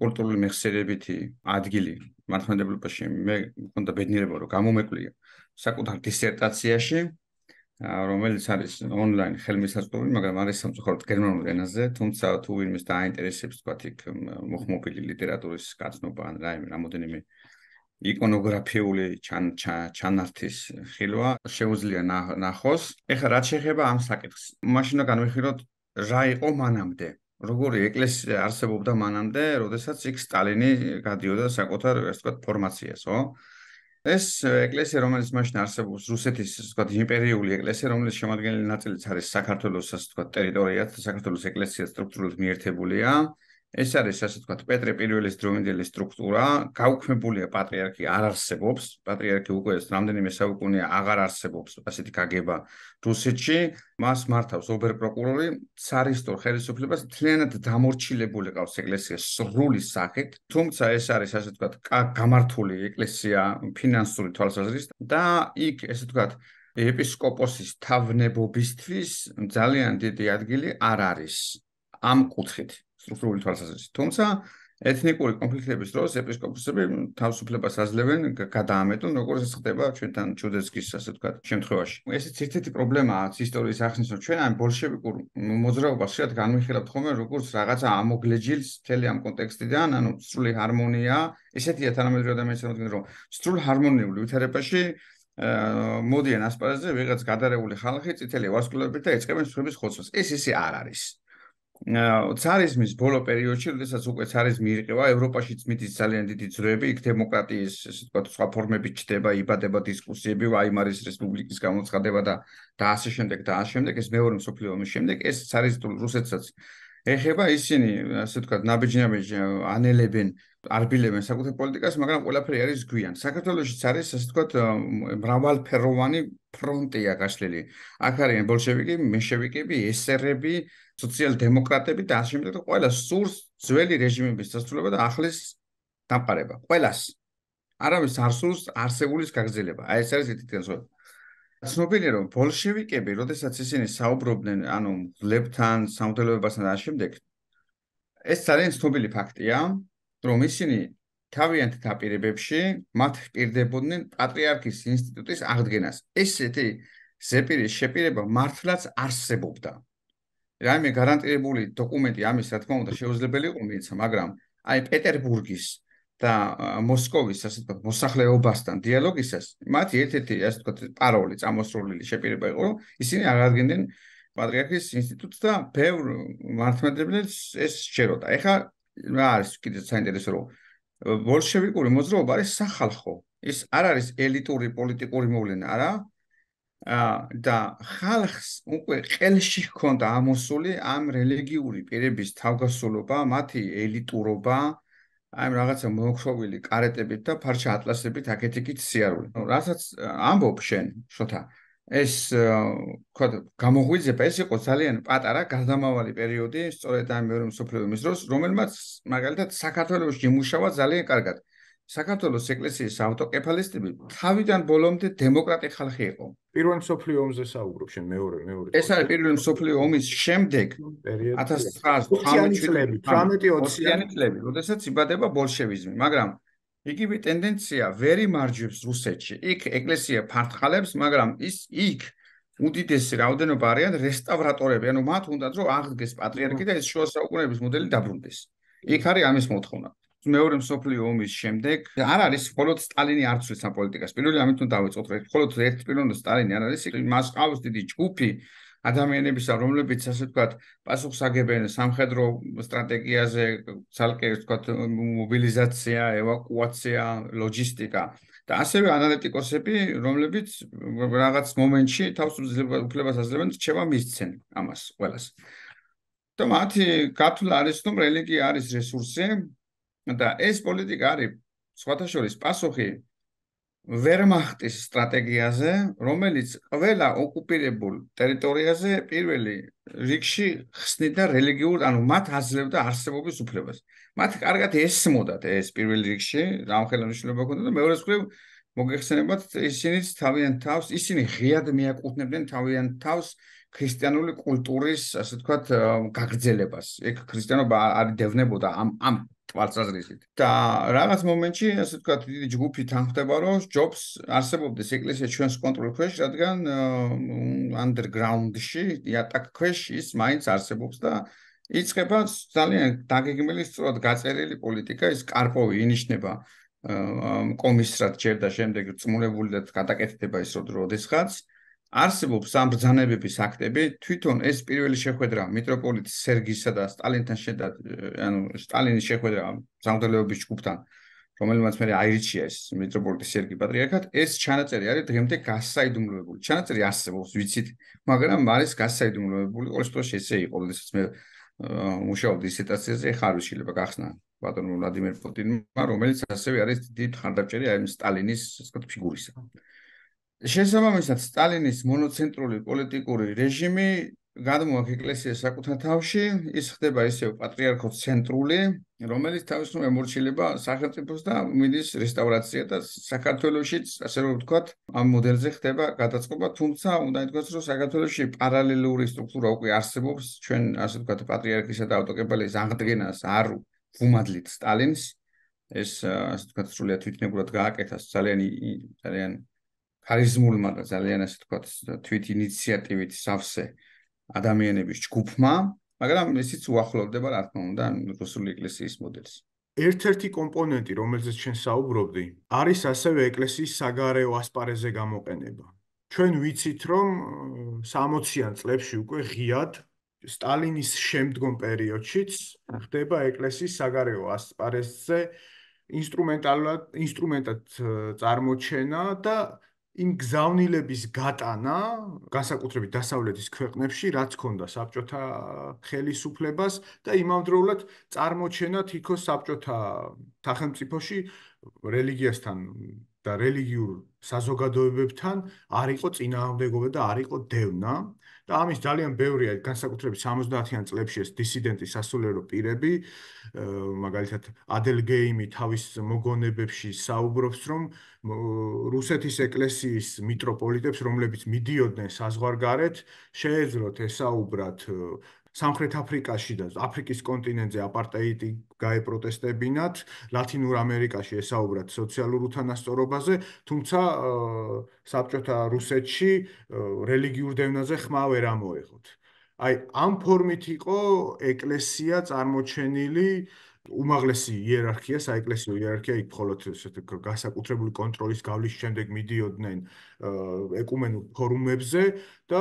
Speaker 2: კულტურული მეხსიერებითი ადგილი მართლმადებლობაში მე მქონდა ბედნიერება რომ გამომეკვლია საკუთარ დისერტაციაში რომელიც არის ონლაინ ხელმისაწვდომი, მაგრამ არის სამწუხაროდ გერმანულ ენაზე, თუმცა თუ ვინმე დაინტერესებს თქვა იქ მოხმობილი ლიტერატურის გაცნობა ან რაიმე რამოდენიმე იკონოგრაფიული ჩანართის ხილვა შეუძლია ნახოს. ეხლა რაც შეეხება ამ საკითხს, მაშინა განვიხილოთ რა იყო მანამდე. როგორი ეკლესია არსებობდა მანამდე, როდესაც იქ სტალინი გადიოდა საკუთარ ასე ვთქვათ ფორმაციას, ხო? ეს ეკლესია რომელიც მაშინ არსებობს რუსეთის თქვა იმპერიული ეკლესია რომელიც შემოადგენელი ნაწილიც არის საქართველოსაც თქვა ტერიტორიაც საქართველოს ეკლესია სტრუქტურულად მიერთებულია ეს არის ასე თქვა პეტრე პირველის დროინდელი სტრუქტურა, გაუქმებულია პატრიარქი არ არსებობს, პატრიარქი უკვე რამდენიმე საუკუნეა აღარ არსებობს ასეთი გაგება რუსეთში, მას მართავს ოპერპროკურორი, цаრისტო ხელისუფლებას თლიანად დამორჩილებული ყავს ეკლესიის სრული სახით, თუმცა ეს არის ასე თქვა გამართული ეკლესია ფინანსური თვალსაზრისით და იქ ესე თქვა ეპისკოპოსის თავნებობისთვის ძალიან დიდი ადგილი არ არის. ამ კუთხით სტრუქტურული თვალსაზრისით. თუმცა ეთნიკური კონფლიქტების დროს ეპისკოპოსები თავისუფლებას აძლევენ გადაამეტონ, როგორც ეს ხდება ჩვენთან ჩუდესკის ასე ვთქვათ შემთხვევაში. ესეც ერთ-ერთი პრობლემაა ისტორიის ახსნის, რომ ჩვენ ამ ბოლშევიკურ მოძრაობას შეიძლება განვიხილოთ ხოლმე როგორც რაღაცა ამოგლეჯილს მთელი ამ კონტექსტიდან, ანუ სრული ჰარმონია, ესეთია თანამედროვე ადამიანის მოძღვრა, რომ სრულ ჰარმონიული ვითარებაში მოდიან ასპარეზზე ვიღაც გადარეული ხალხი, წითელი ვარსკვლავები და ეჭებენ სხვების ხოცვას. ეს ისე არ არის. царизმის ბოლო პერიოდში, როდესაც უკვე царизმი იყება ევროპაშიც მიდის ძალიან დიდი ძრები, იქ დემოკრატიის, ასე ვთქვათ, სხვა ფორმები ჩდება, იბადება დისკუსიები, ვაიმარის რესპუბლიკის გამოცხადება და და ასე შემდეგ და ასე შემდეგ, ეს მეორე მსოფლიო ომის შემდეგ, ეს царизმი რუსეთსაც ეხება, ისინი, ასე ვთქვათ, ნაბიჯნაბიჯ ანელებენ არბილებენ საკუთარ პოლიტიკას, მაგრამ ყველაფერი არის გვიან. საქართველოსიც არის, ასე ვთქვათ, მრავალფეროვანი ფრონტია გაშლილი. აქ არიან ბოლშევიკები, მეშევიკები, ესერები, სოციალ-დემოკრატები და ასე შემდეგ და ყველა სურს ძველი რეჟიმების დასრულება და ახლის დამყარება. ყველას. არავის არ სურს არსებულის გაგრძელება. აი ეს არის ერთი განსხვავება. ცნობილია რომ ბოლშევიკები, როდესაც ისინი საუბრობდნენ, ანუ ლებთან, სამთავრობასთან და ამ შემდეგ ეს ძალიან ცნობილი ფაქტია, რომ ისინი თავიანთ დაპირებებში მათ პირდებოდნენ პატრიარქის ინსტიტუტის აღდგენას. ესეთი ზეპირი შეპირება მართლაც არსებობდა. რაიმე გარანტირებული დოკუმენტი ამის რა თქმა უნდა შეუძლებელი იყო მეცა, მაგრამ აი პეტერბურგის და მოსკოვის ასე თქვა მოსახლეობასთან დიალოგისას მათი ერთ-ერთი ასე თქვა პაროლი წამოსრულილი შეპირება იყო რომ ისინი აღადგენდნენ პატრიარქის ინსტიტუტს და ბევრ მართმადებლებს ეს შეროდა. ეხა რა არის კიდე საინტერესო რომ ბოლშევიკური მოძრაობა არის სახალხო ის არ არის ელიტური პოლიტიკური მოვლენა არა ა და ხალხს უკვე ყელში ჰქონდა ამოსული ამ რელიგიური პირების თავგასულობა, მათი ელიტურობა, აი რაღაცა მოხრობილი კარეტებით და ფარჩა ატლასებით აკეთებით სიარული. ნუ რასაც ამბობ შენ, შოთა, ეს ვთქვა გამოღვიძება ეს იყო ძალიან პატარა გარდამავალი პერიოდი სწორედ ამ მეორე მსოფლიოს დროს რომელმაც მაგალითად საქართველოსში იმუშავა ძალიან კარგად საქართველოს ეკლესიის ავტოკეფალისტები თავიდან ბოლომდე დემოკრატი ხალხი იყო პირველ მსოფლიო ომზე საუბრობ შენ მეორე მეორე ეს არის პირველ მსოფლიო ომის შემდეგ 1918 წლები 18-20 წლები როდესაც იბადება ბოლშევიზმი მაგრამ იგივე ტენდენცია ვერ იმარჯვებს რუსეთში. იქ ეკლესია ფარტხალებს, მაგრამ ის იქ უდიდესი რაოდენობა არიან რესტავრატორები, ანუ მათ უნდათ რომ აღდგეს პატრიარქი და ეს შუა საუკუნეების მოდელი დაბრუნდეს. იქ არის ამის მოთხოვნა. მეორე მსოფლიო ომის შემდეგ არ არის მხოლოდ სტალინი არ ცვლის ამ პოლიტიკას. პირველი ამით უნდა დავიწყოთ, რომ მხოლოდ ერთ პიროვნულ სტალინი არ არის, მას ყავს დიდი ჯგუფი ადამიანებისა, რომლებიც ასე ვთქვათ, პასუხს აგებენ სამხედრო სტრატეგიაზე, ძალკე ვთქვათ, მობილიზაცია, ევაკუაცია, ლოჯისტიკა და ასევე ანალიტიკოსები, რომლებიც რაღაც მომენტში თავს უძლებას აძლევენ, რჩება მისცენ ამას ყველას. და მათი გათვლა არის, რომ რელიგია არის რესურსი და ეს პოლიტიკა არის სხვათა შორის პასუხი ვერმახტის სტრატეგიაზე, რომელიც ყველა ოკუპირებულ ტერიტორიაზე პირველი რიგში ხსნიდა რელიგიურ, ანუ მათ აძლევდა არსებობის უფლებას. მათ კარგად ესმოდათ ეს პირველ რიგში, რამხელანიშნულობა ქონდა და მეორე მხრივ მოგეხსენებათ ისინიც თავიანთ თავს, ისინი ღიად მიაკუთვნებდნენ თავიანთ თავს ქრისტიანული კულტურის, ასე თქვა, გაგრძელებას. ეგ ქრისტიანობა არ დევნებოდა ამ ამ თვალსაზრისით და რაღაც მომენტში ასე ვთქვათ დიდი ჯგუფი თანხდება რომ ჯობს არსებობდეს ეკლესია ჩვენს კონტროლქვეშ რადგან ანდერგრაუნდში იატაკქვეშ ის მაინც არსებობს და იწება ძალიან დაგეგმილი სწორად გაწერილი პოლიტიკა ის კარპოვი ინიშნება კომისრად ჯერ და შემდეგ წმულებული და გადაკეთდება ის როდესღაც არსებობს ამ ბრძანებების აქტები თვითონ ეს პირველი შეხვედრა მიტროპოლიტ სერგისა და სტალინთან შედა ანუ სტალინის შეხვედრა სამთავრობოების ჯგუფთან რომელმაც მე აირჩია ეს მიტროპოლიტ სერგი პატრიარქად ეს ჩანაწერი არის დღემდე გასაიდუმლოებული ჩანაწერი არსებობს ვიცით მაგრამ არის გასაიდუმლოებული ყოველ შემთხვევაში ესე იყო ოდესაც მე მუშაობდი დისერტაციაზე ხარ შეიძლება გახსნა ბატონ ვლადიმერ პუტინმა რომელიც ასევე არის დიდი ხანდაჭერი აი სტალინის ასე ვთქვით ფიგურისა შესაბამისად სტალინის მონოცენტრული პოლიტიკური რეჟიმი გადმოაქ ეკლესიას საკუთათავში ის ხდება ისე პატრიარქოს ცენტრული რომელიც თავის თუ ემორჩილება სახელმწიფოს და მიდის რესტავრაცია და საქართველოსშიც ასე რომ ვთქვათ ამ მოდელზე ხდება გადაწყობა თუმცა უნდა ითქვას რომ საქართველოსში პარალელური სტრუქტურა უკვე არსებობს ჩვენ ასე ვთქვათ პატრიარქისა და ავტოკეფალიის აღდგენას არ უმადლით სტალინს ეს ასე ვთქვათ სრულიად თვითნებურად გააკეთა ძალიან ძალიან ხარიზმულმა და ძალიან ასე თქვა თვით ინიციატივით სავსე ადამიანების ჯგუფმა,
Speaker 1: მაგრამ ესიც უახლოვდება რა თქმა უნდა რუსული ეკლესიის მოდელს. ერთ-ერთი კომპონენტი, რომელზეც ჩვენ საუბრობდი, არის ასევე ეკლესიის საგარეო ასპარეზზე გამოყენება. ჩვენ ვიცით, რომ 60-იან წლებში უკვე ღიად სტალინის შემდგომ პერიოდშიც ხდება ეკლესიის საგარეო ასპარეზზე ინსტრუმენტალურად ინსტრუმენტად წარმოჩენა და იმ გზავნილების გატანა განსაკუთრებით დასავლეთის ქვეყნებში რაც ქონდა საბჭოთა ხელისუფლებას და იმავდროულად წარმოჩენა თვითონ საბჭოთა სახელმწიფოში რელიგიასთან და რელიგიურ საზოგადოებებთან არ იყო წინააღმდეგობა და არ იყო დევნა და ამის ძალიან ბევრია განსაკუთრებით 70-იან წლებში ეს დისიდენტი სასულიერო პირები მაგალითად ადელ გეიმი თავის მოგონებებში საუბრობს რომ რუსეთის ეკლესიის მიტროპოლიტებს რომლებიც მიდიოდნენ საზღვარგარეთ შეეძლოთ ესაუბრათ სამხრეთ აფრიკაში და აფრიკის კონტინენტზე აპარტეიდი გაეპროტესტებინათ, ლათინურ ამერიკაში ესაუბრათ სოციალურ უთანასწორობაზე, თუმცა საბჭოთა რუსეთში რელიგიურ დევნაზე ხმა ვერ ამოეღოთ. აი, ამ ფორმით იყო ეკლესია წარმოჩენილი უმაღლესი იერარქია, საეკლესიო იერარქია, იქ მხოლოდ ესეთი გასაკუთრებული კონტროლის გავლის შემდეგ მიდიოდნენ ეკუმენურ ფორუმებზე და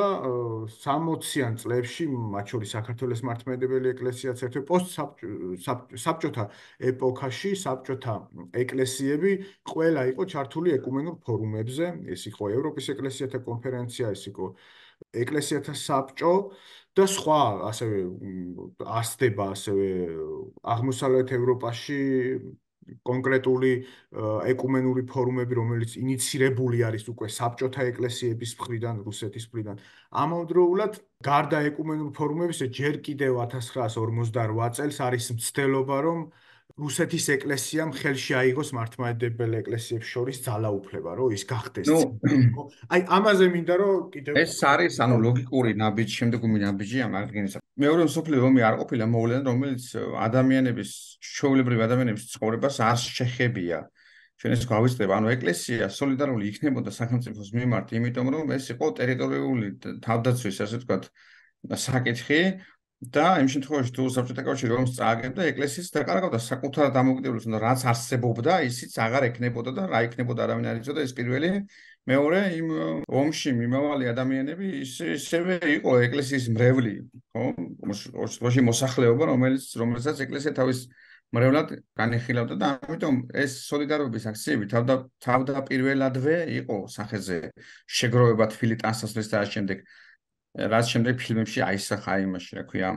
Speaker 1: 60-იან წლებში, მათ შორის საქართველოს მართლმადიდებელი ეკლესიაც ერთ-ერთი პოსტსაბჭოთა ეპოქაში საბჭოთა ეკლესიები ყველა იყო ჩართული ეკუმენურ ფორუმებზე, ეს იყო ევროპის ეკლესიათა კონფერენცია, ეს იყო ეკლესიათა საბჭო და სხვა ასევე არსდება ასევე აღმოსავლეთ ევროპაში კონკრეტული ეკუმენური ფორუმები რომელიც ინიცირებული არის უკვე საბჭოთა ეკლესიების მხრიდან რუსეთის მხრიდან ამავდროულად გარდა ეკუმენურ ფორუმებს ჯერ კიდევ 1948 წელს არის მცდელობა რომ რუსეთის ეკლესიამ ხელში აიღოს მართლმადიდებელ ეკლესიებს შორის ძალაუფლება, რომ ის გახდეს.
Speaker 2: ნუ
Speaker 1: აი ამაზე მინდა რომ კიდევ
Speaker 2: ეს არის ანუ ლოგიკური ნაბიჯი, შემდეგ უმი ნაბიჯია მაგდენის. მეორე მსოფლიო ომი არ ყოფილა მოვლენა, რომელიც ადამიანების, ჩვეულებრივი ადამიანების ცხოვრებას არ შეხებია. ჩვენ ეს გავიწყდება, ანუ ეკლესია სოლიდარული იქნებოდა სახელმწიფოს მიმართ, იმიტომ რომ ეს იყო ტერიტორიული თავდაცვის, ასე ვთქვათ, საკითხი, და იმ შემთხვევაში თუ საბჭოთა კავშირი რომ წააგებდა ეკლესიის დაკარგავდა საკუთარ დამოუკიდებლობას და რაც არსებობდა ისიც აღარ ეკნებოდა და რა ეკნებოდა არავინ არ იცოდა ეს პირველი მეორე იმ ომში მიმავალი ადამიანები ისევე იყო ეკლესიის მრევლი ხო ოჯახში მოსახლეობა რომელიც რომელსაც ეკლესია თავის მრევლად განიხილავდა და ამიტომ ეს სოლიდარობის აქციები თავდა თავდაპირველადვე იყო სახეზე შეგროვება თბილისის ასოს და ამავდროულად რაც შემდეგ ფილმებში აისახა იმაში, რა ქვია,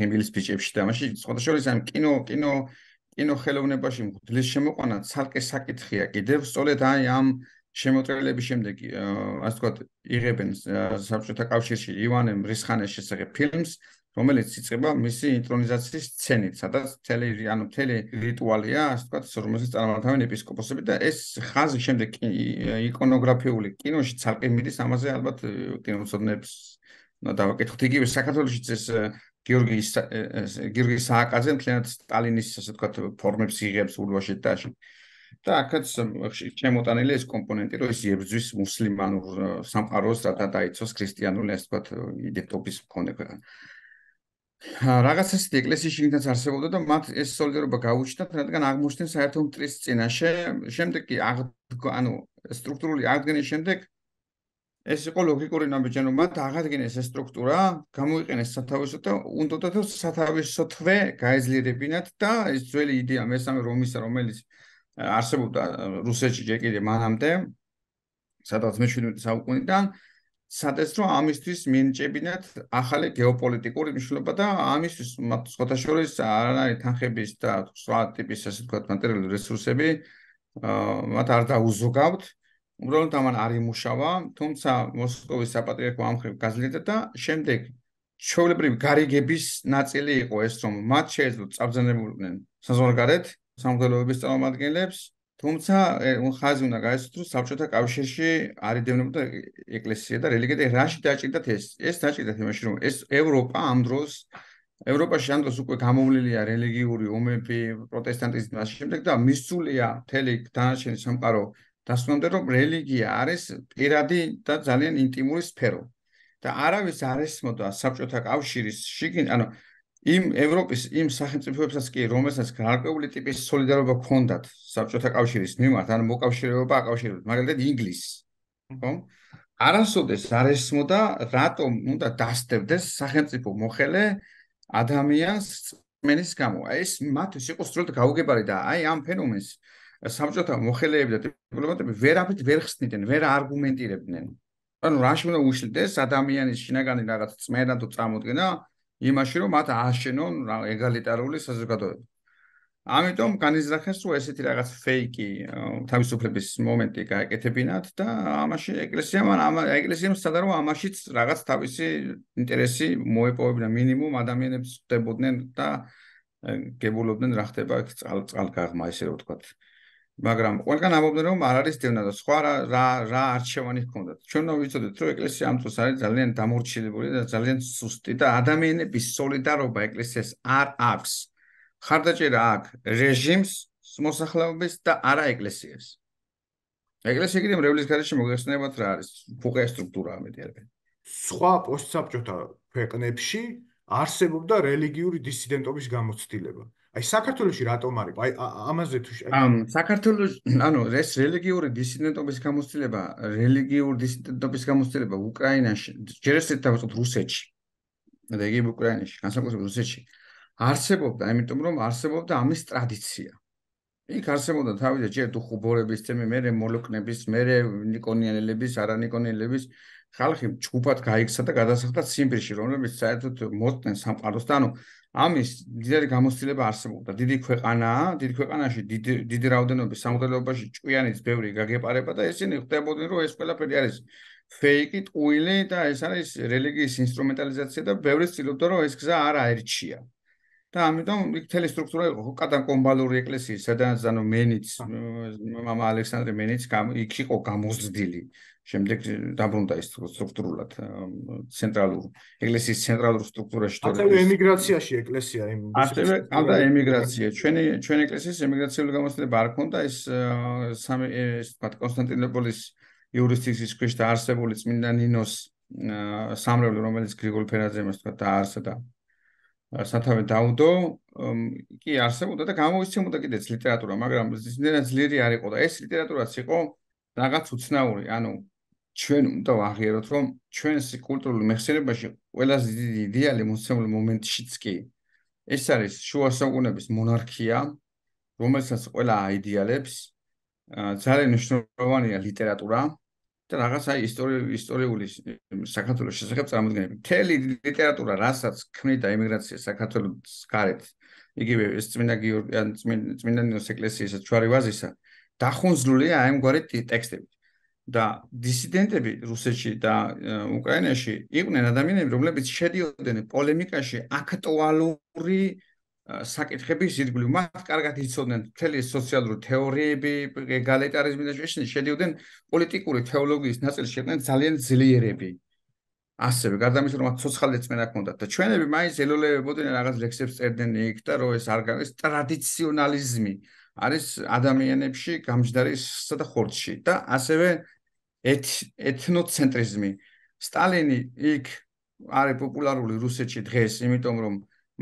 Speaker 2: ღიმილის ბიჭებში და მასში, სხვადასხვაგვარად ამ კინო, კინო, კინო ხელოვნებაში მგვდლის შემოყვანა ცალკე საკითხია კიდევ, სწორედ აი ამ შემოწერილების შემდეგ, ასე ვთქვათ, იღებენ საბჭოთა კავშირში ივანემ რისხანეს შესახებ ფილმს, რომელიც იწება მისი ინტრონიზაციის სცენით, სადაც მთელი ანუ მთელი რიტუალია, ასე ვთქვათ, რომელსაც წარმართავენ ეპისკოპოსები და ეს ხაზი შემდეგ იკონოგრაფიული კინოში ცალკე მიდის ამაზე ალბათ კინოცოდნებს დავაკითხთ იგივე საქართველოს ის გიორგი გიორგი სააკაძე მთლიანად სტალინის ასე ვთქვათ ფორმებს იღებს ულვაშიტაში და აქაც შემოტანილია ეს კომპონენტი, რომ ის იებძვის მუსლიმანურ სამყაროს, რათა დაიცოს ქრისტიანული ასე ვთქვათ იდეტოპის მქონე ქვეყანა. რაღაც ისეთი ეკლესიის შიგნითაც არსებობდა და მათ ეს სოლიდარობა გაუჩნდათ, რადგან აღმოჩნდნენ საერთო მტრის წინაშე, შემდეგ კი ანუ სტრუქტურული აღდგენის შემდეგ ეს იყო ლოგიკური ნაბიჯენო, მათ აღადგენეს ეს სტრუქტურა, გამოიყენეს სათავეში და უნდათ რომ სათავეში თვე გაეძლიერებინათ და ეს ძველი იდეა მესამე რომის რომელიც არსებობდა რუსეთში ჯერ კიდე მანამდე სადაც მე-17 საუკუნიდან სადესრო ამისთვის მიენჭებინათ ახალი გეოპოლიტიკური მნიშვნელობა და ამისთვის სხვათაშორის არანაირი თანხების და სხვა ტიპის ასე ვთქვათ მატერიალური რესურსები აა მათ არ დაუზოგავთ უბრალოდ ამან არ იმუშავა თუმცა მოსკოვის საპატრიარქო ამხრივ გაძლიერდა და შემდეგ ჩოვლებრივი გარიგების ნაწილი იყო ეს რომ მათ შეეძლო წარზანებულნენ საზღვარგარეთ სამღელოების წარმომადგენლებს თუმცა ხაზი უნდა გაეცოთ რომ საბჭოთა კავშირში არიდევნებოდა ეკლესია და რელიგია და რაში დაჭირდათ ეს ეს დაჭირდათ იმაში რომ ეს ევროპა ამ დროს ევროპაში ამ დროს უკვე გამოვლილია რელიგიური ომები პროტესტანტიზმის შემდეგ და მისულია მთელი დანარჩენი სამყარო დასვამდე რომ რელიგია არის პირადი და ძალიან ინტიმური სფერო და არავის არ ესმოდა საბჭოთა კავშირის შიგნით ანუ იმ ევროპის იმ სახელმწიფოებსაც კი რომელსაც გარკვეული ტიპის სოლიდარობა ქონდათ საბჭოთა კავშირის მიმართ ან მოკავშირეობა აკავშირებს მაგალითად ინგლისს ხო არასოდეს არ ესმოდა რატომ უნდა დასდებდეს სახელმწიფო მოხელე ადამიანს წმენის გამო ეს მათთვის იყო სრულად გაუგებარი და აი ამ ფენომენს საბჭოთა მოხელეები და დიპლომატები ვერაფრით ვერ ხსნიდნენ ვერ არგუმენტირებდნენ ანუ რა შემო უშლიდეს ადამიანის შინაგანი რაღაც წმენა თუ წარმოქმნა იმაში რომ მათ აშენონ ეგალიტარული საზოგადოება. ამიტომ განიზრახეს რომ ესეთი რაღაც ფეიკი თავისუფლების მომენტი გააკეთებინათ და ამაში ეკლესიამ ეკლესიამ სცადა რომ ამაშიც რაღაც თავისი ინტერესი მოეპოვებინა მინიმუმ ადამიანებს ხდებოდნენ და გებულობდნენ რა ხდება ეს წალ წალ გაღმა ისე რომ ვთქვათ. აა მაგრამ ყველგან ამბობდნენ რომ არ არის დევნა და სხვა რა რა რა არჩევანი ჰქონდა. ჩვენ ვიცოდეთ რომ ეკლესია ამ წელს არის ძალიან დამორჩილებული და ძალიან სუსტი და ადამიანების სოლიდარობა ეკლესიას არ აქვს. ხარდაჭერა აქვს რეჟიმს, მოსახლეობის და არა ეკლესიას. ეკლესია კიდე მრევლის გარეშე მოგხსნებათ რა არის ფუყე სტრუქტურა ამეთი არ არის.
Speaker 1: სხვა პოსტსაბჭოთა ქვეყნებში არსებობდა რელიგიური დისიდენტობის გამოცდილება. აი საქართველოსი რატომ არის? აი ამაზე თუ ამ საქართველოს ანუ ეს რელიგიური დისიდენტობის გამოცდილება,
Speaker 2: რელიგიური დისიდენტობის გამოცდილება უკრაინაში, ჯერ ესე დავწოთ რუსეთში. და იგი უკრაინაში, განსაკუთრებით რუსეთში. არსებობდა, ამიტომ რომ არსებობდა ამის ტრადიცია. იქ არსებობდა თავიდან ჯერ თუ ხუბორების თემი, მე მოლოკნების, მე ნიკონიანელების, არანიკონიელების ხალხი ჯგუფად გაიქცა და გადასახლდა ციმბირში, რომლებიც საერთოდ მოწდნენ სამყაროს და ანუ ამის დიდი გამოცდილება არსებობდა. დიდი ქვეყანაა, დიდ ქვეყანაში დიდი დიდი რაოდენობის სამღელეობაში ჭვიანიც ბევრი გაგეპარება და ესენი ხდებოდნენ, რომ ეს ყველაფერი არის ფეიკი, ტყუილი და ეს არის რელიგიის ინსტრუმენტალიზაცია და ბევრი ცდილობდა, რომ ეს გზა არ აერჩია. და ამიტომ იქ თელი სტრუქტურა იყო კატანკომბალური ეკლესიის, სადაც ანუ მენიც, მამა ალექსანდრე მენიც იქ იყო გამოზრდილი. შემდეგ დაბრუნდა ის სტრუქტურულად ცენტრალურ ეკლესიის ცენტრალურ სტრუქტურაში თორემ ახლა
Speaker 1: ემიგრაციაში ეკლესია იმ ახლა ახლა ემიგრაცია
Speaker 2: ჩვენი ჩვენი ეკლესიის ემიგრაციული გამოცდილება არ ქონდა ეს სამი ეს თქვა კონსტანტინოპოლის იურისტიკის ქვეშ და არსებული წმინდა ნინოს სამრევლო რომელიც გრიგოლ ფერაძემ ის თქვა და არსა და სათავე დაუდო კი არსებობდა და გამოიცემოდა კიდეც ლიტერატურა მაგრამ ძინერა ძლიერი არ იყო და ეს ლიტერატურაც იყო რაღაც უცნაური ანუ ჩვენ უნდა აღიაროთ რომ ჩვენს კულტურულ მეხსიერებაში ყველაზე დიდი იდეალი მოცემულ მომენტშიც კი ეს არის შუა საუკუნეების მონარქია რომელსაც ყველა აიდეალებს ძალიან მნიშვნელოვანია ლიტერატურა და რაღაც აი ისტორიული ისტორიული საქართველოს შესახებ წარმოადგენები მთელი ლიტერატურა რასაც ქმნიდა ემიგრაცია საქართველოს გარეთ იგივე ეს წმინდა გიორგი ან წმინდა წმინდა ნიკოლეის ეკლესიის ჩვარი ვაზისა დახუნზლულია აი ამგვარი ტექსტებით და დისიდენტები რუსეთში და უკრაინაში იყვნენ ადამიანები, რომლებიც შედიოდნენ პოლემიკაში აქტუალური საკითხების ირგვლივ. მათ კარგად იცოდნენ მთელი სოციალური თეორიები, ეგალიტარიზმი და ისინი შედიოდნენ პოლიტიკური თეოლოგიის ნაწილში, იყვნენ ძალიან ძლიერები. ასევე, გარდა ამისა, რომ მათ სოციალურ წმენა ქონდათ და ჩვენები მაინც ელოლებოდნენ რაღაც ლექსებს წერდნენ იქ და რომ ეს არ გამის ტრადიციონალიზმი არის ადამიანებში გამჯდარის და ხორცში და ასევე ეთ ეთნოცენტრიზმი სტალინი იქ არის პოპულარული რუსეთში დღეს იმიტომ რომ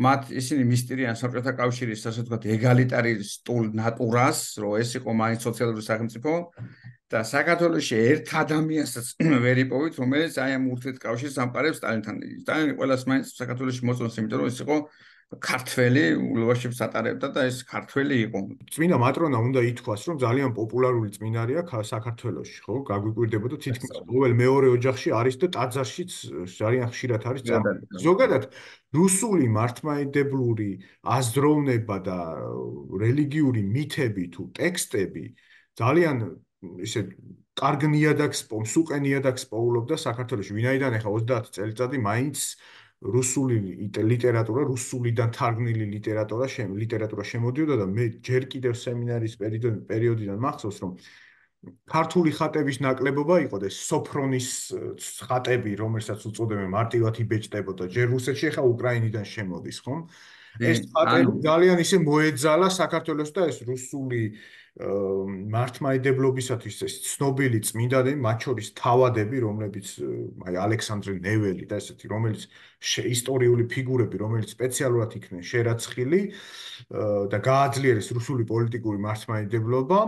Speaker 2: მათ ისინი მისტერიან საბჭოთა კავშირის ასე ვთქვათ ეგალიტარისტულ ნატურას რომ ეს იყო მაინც სოციალური სახელმწიფო და საქართველოს ერთ ადამიანსაც ვერ იპოვით რომელიც აი ამ ურთიერთკავშირს ამყარებს სტალინთან სტალინი ყოველას მაინც
Speaker 1: საქართველოს მოწონს იმიტომ რომ ის იყო ქართველი ულვაშებს ატარებდა და ეს ქართველი იყო. წმინა მატრონა უნდა ითქვას, რომ ძალიან პოპულარული წმინარია საქართველოში, ხო? გაგვიკვირდებოდა თითქმის ყოველ მეორე ოჯახში არის და ტაძარშიც ძალიან ხშირად არის წამალი. ზოგადად რუსული მართმაედებლური აზროვნება და რელიგიური მითები თუ ტექსტები ძალიან ისე კარგნიადაქს პომს უყენიადაქს პაულობდა საქართველოში, ვინაიდან ახლა 30 წელიწადი მაინც რუსული ლიტერატურა, რუსულიდან თარგმნილი ლიტერატურა, ლიტერატურა შემოდიოდა და მე ჯერ კიდევ სემინარის პერიოდიდან მახსოვს, რომ ქართული ხატების ნაკლებობა იყო და სოფრონის ხატები, რომელსაც უწოდებენ მარტივად იბეჭდებოდა, ჯერ რუსეთში, ახლა უკრაინიდან შემოდის, ხომ?
Speaker 2: ეს პატრული
Speaker 1: ძალიან ისე მოეძალა საქართველოს და ეს რუსული მართმაიდებლობისათვის ეს ცნობილი წმინდანები, მათ შორის თავადები, რომლებიც აი ალექსანდრე ნეველი და ესეთი, რომელიც ისტორიული ფიგურები, რომელიც სპეციალურად იქნენ შერაცხილი და გააძლიერეს რუსული პოლიტიკური მართმაიდებლობა,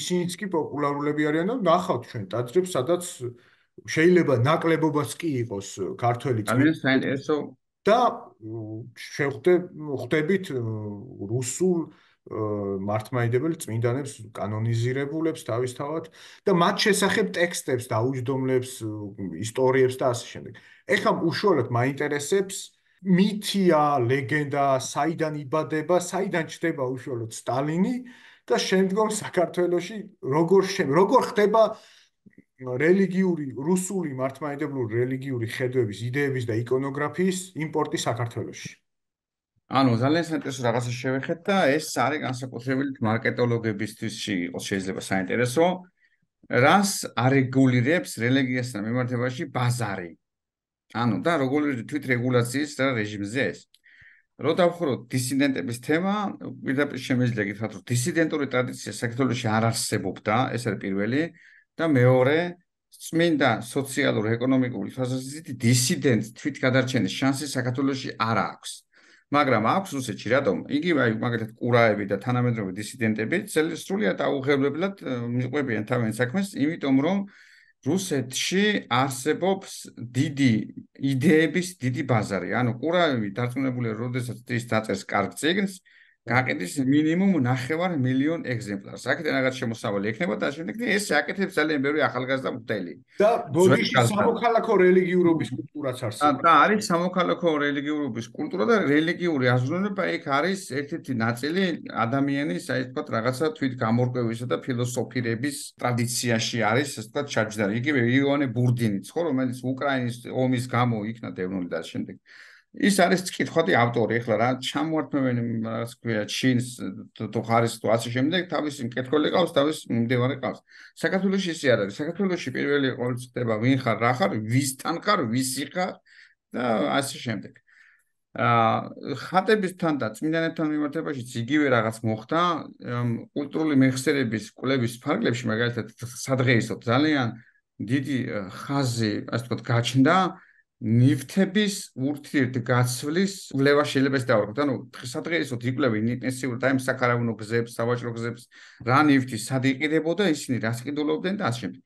Speaker 1: ისინიც კი პოპულარულები არიან და ნახავთ ჩვენ თაძრებს, სადაც შეიძლება ნაკლებობაც კი იყოს ქართველი წმინდანები. ანუ საინტერესო და შეხვდე ხვდებით რუსულ მართმაიდებელ წმინდანებს კანონიზირებულებს თავისთავად და მათ შესახებ ტექსტებს და უჯდომლებს ისტორიებს და ასე შემდეგ. ეხლა უშუალოდ მაინტერესებს მითია, ლეგენდა, საიდან იბადება, საიდან ჩდება უშუალოდ სტალინი და შემდგომ საქართველოში როგორ შემ როგორ ხდება რელიგიური რუსული მართლმადიდებლური რელიგიური ხედვების იდეების და იკონოგრაფიის იმპორტი საქართველოში. ანუ ძალიან საინტერესო რაღაცა შევეხეთ და ეს არის განსაკუთრებული
Speaker 2: მარკეტოლოგებისთვის იყოს შეიძლება საინტერესო. რას არეგულირებს რელიგიასთან მიმართებაში ბაზარი? ანუ და როგორი თვით რეგულაციის და რეჟიმზე ეს? რო დავხოროთ დისიდენტების თემა, პირდაპირ შემიძლია გითხრათ, რომ დისიდენტური ტრადიცია საქართველოში არ არსებობდა, ეს არის პირველი, და მეორე წმინდა სოციალურ ეკონომიკური თვალსაზრისით დისიდენტ თვით გადარჩენის შანსი საქართველოსში არ აქვს მაგრამ აქვს რუსეთში რატომ იგი აი მაგალითად ყურაები და თანამედროვე დისიდენტები სრულიად აუღებლებლად მიყვებიან თავენ საქმეს იმიტომ რომ რუსეთში არსებობს დიდი იდეების დიდი ბაზარი ანუ ყურაები დარწმუნებულია რომ შესაძლოა ის დაწერს კარგ ციგნს გააკეთეს მინიმუმ 9 მილიონ ეგზემპლარს. აკეთე რაღაც შემოსავალი ექნება და შემდეგ ეს აკეთებს ძალიან ბევრი ახალგაზრდა მკვლელი.
Speaker 1: და ბოდიში სამოქალაქო რელიგიურობის კულტურაც არსებობს.
Speaker 2: და არის სამოქალაქო რელიგიურობის კულტურა და რელიგიური აზროვნება იქ არის ერთ-ერთი ნაწილი ადამიანის, აი თქვა რაღაცა თვით გამორკვევისა და ფილოსოფირების ტრადიციაში არის, ასე თქვა ჩარჯდა. იგივე იოანე ბურდინიც ხო, რომელიც უკრაინის ომის გამო იქნა დევნული და შემდეგ ის არის წკითხვადი ავტორი ახლა რა ჩამოართმევენ რაღაც ქვია ჩინს თუ ხარის თუ ასე შემდეგ თავის მკითხველი ყავს თავის მიმდევარი ყავს საქართველოსი ისე არ არის საქართველოსი პირველი ყოველთვის ხდება ვინ ხარ რა ხარ ვის თან ხარ ვის იხარ და ასე შემდეგ აა ხატებისთან და წმინდანებთან მიმართებაში ციგივე რაღაც მოხდა კულტურული მეხსიერების კლების ფარგლებში მაგალითად სადღეისოდ ძალიან დიდი ხაზი ასე ვთქვათ გაჩნდა აა ნივთების ურთიერთგაცვლის ვლევა შეიძლება შევარქოთ. ანუ დღესადღეისოდ იკლები ინტენსიურად აი საქარავნო გზებს, სავაჭრო გზებს, რა ნივთი სად იყიდებოდა, ისინი რას ყიდულობდნენ და ასე შემდეგ.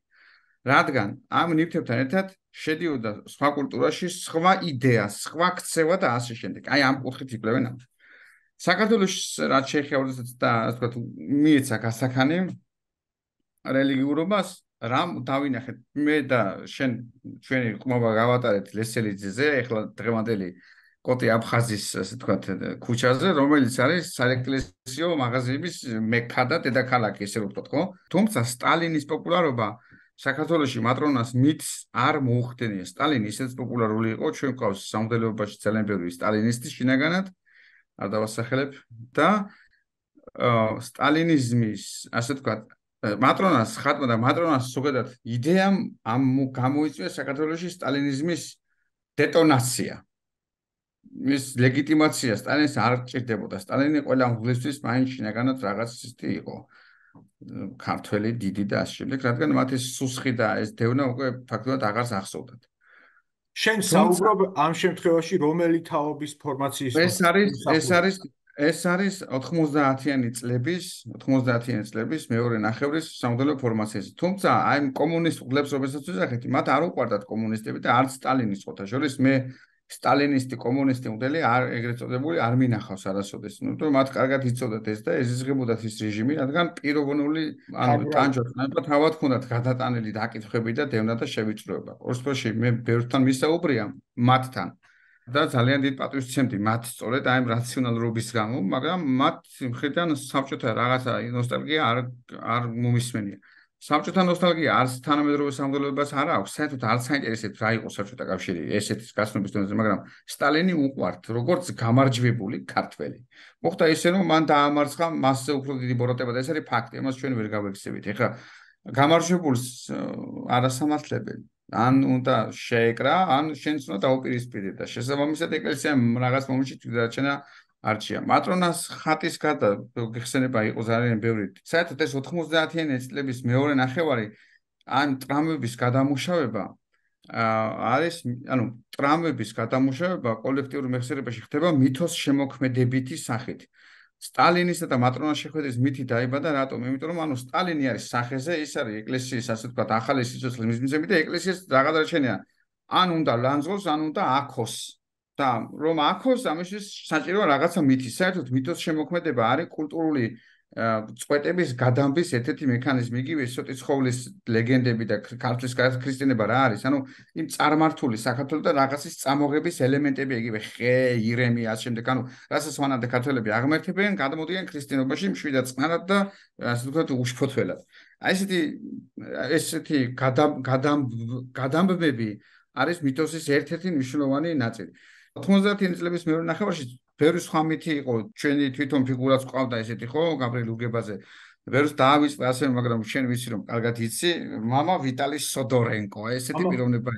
Speaker 2: რადგან ამ ნივთებთან ერთად შედიოდა სხვა კულტურაში სხვა იდეა, სხვა ქცევა და ასე შემდეგ. აი ამ კუთხით იკლებენ ამ. საქართველოს რაც შეიძლება როდესაც და ასე ვთქვათ, მიეცა გასახანი რელიგიურობას, რამ დავინახეთ მე და შენ ჩვენი ყმობა გავატარეთ ლესელიძეზე ეხლა დღევანდელი კოტე აფხაზის ასე ვთქვათ ქუჩაზე რომელიც არის სარეკლესიო მაღაზიების მექა და დედაქალაქი ესე ვთქვათ ხო თუმცა სტალინის პოპულარობა საქართველოსი მატრონას მითს არ მოუხდენია სტალინი ისეც პოპულარული იყო ჩვენ ყავს სამდელობაში ძალიან ბევრი სტალინისტი შინაგანად არ დავასახელებ და სტალინიზმის ასე ვთქვათ მატრონას ხატმა და მატრონას ზოგადად იდეამ ამ გამოიწვია საქართველოს სტალინიზმის დეტონაცია. ეს ლეგიტიმაცია სტალინს არ ჭირდებოდა. სტალინი ყველა ინგლისის მაინც შინაგანად რაღაც ისეთი იყო. ქართველი დიდი და ასე შემდეგ, რადგან მათ ეს სუსხი და ეს დევნა უკვე ფაქტობრივად აღარს ახსოვდათ.
Speaker 1: შენ საუბრობ ამ შემთხვევაში რომელი თაობის ფორმაციის ეს არის ეს არის
Speaker 2: ეს არის 90-იანი წლების, 90-იანი წლების მეორე ნახევრის სამოდელო ფორმაციაზე. თუმცა აი კომუნისტ ყლებს რომელსაც ვიზახეთ, მათ არ უყვარდათ კომუნისტები და არც სტალინის ყოთა შორის მე სტალინისტი კომუნისტი მდელი არ ეგრეთ წოდებული არ მინახავს არასოდეს. ნუ თუ მათ კარგად იცოდათ ეს და ეზიზღებოდათ ის რეჟიმი, რადგან პიროვნული ანუ ტანჯოთნება თავად ქონდათ გადატანილი დაკითხვები და დევნა და შევიწროება. ორსფერში მე ბევრთან ვისაუბრია მათთან. და ძალიან დიდ პატრონს ჩემდი მათ სწორედ აი ამ რაციონალურობის გამო, მაგრამ მათ მხრიდან საბჭოთა რაღაცა ნოსტალგია არ არ მომისმენია. საბჭოთა ნოსტალგია არც თანამედროვე სამგებლობას არ აქვს, საერთოდ არც საინტერესებს რა იყო საბჭოთა კავშირი ესეთი გასნობის დონეზე, მაგრამ სტალინი უყვართ, როგორც გამარჯვებული ქართველი. მოხდა ისე, რომ მან დაამარცხა მასზე უფრო დიდი ბორატება და ეს არის ფაქტი, ამას ჩვენ ვერ გავექცევით. ეხლა გამარჯვებულს არასამართლებელი ან უნდა შეეკრა, ან შენც უნდა დაუპირისპირდე და შესაბამისად ეკლესია რაღაც მომენტში თვითდარჩენა არჩია. მატრონას ხატის გადა გხსენება იყო ძალიან ბევრი. საერთოდ ეს 90-იანი წლების მეორე ნახევარი ან ტრამვების გადამუშავება ა არის ანუ ტრამვების გადამუშავება კოლექტიურ მეხსიერებაში ხდება მითოს შემოქმედებითი სახით. სტალინისა და მატრონას შეხვედრის მითი დაიბადა რატომ? იმიტომ რომ ანუ სტალინი არის სახეზე, ის არის ეკლესიის ასე თქვა ახალი სიცოცხლის მიზნები და ეკლესიის დაღადრაჩენია. ან უნდა ლანძღოს, ან უნდა აქოს. და რომ აქოს, ამის შეჭირო რაღაცა მითი. საერთოდ მითოს შემოქმედება არის კულტურული წვეტების გადამბის ერთ-ერთი მექანიზმი იგივე სოტიცხოვლის ლეგენდები და ქართლის ქრისტიანობა რა არის? ანუ იმ წარმართული საქართველოს და რაღაცის წამოღების ელემენტები იგივე ხე, ირემი ასე შემდეგ. ანუ რასაც მანამდე ქართველები აღმერთებენ, გადმოდიან ქრისტიანობაში მშვიდად წყნარად და ასე ვთქვათ უშფოთველად. აი ესეთი ესეთი გადამ გადამ გადამბები არის მითოსის ერთ-ერთი მნიშვნელოვანი ნაწილი. 90-იან წლების მეორე ნახევარში ბევრი სხვა მითი იყო ჩვენი თვითონ ფიგურაც ყავდა ესეთი ხო გაბრიელ უგებაზე ბევრს დაავიწყე ასე მაგრამ ჩვენ ვიცი რომ კარგად იცი мама ვიტალი სოდორენკო ესეთი პიროვნება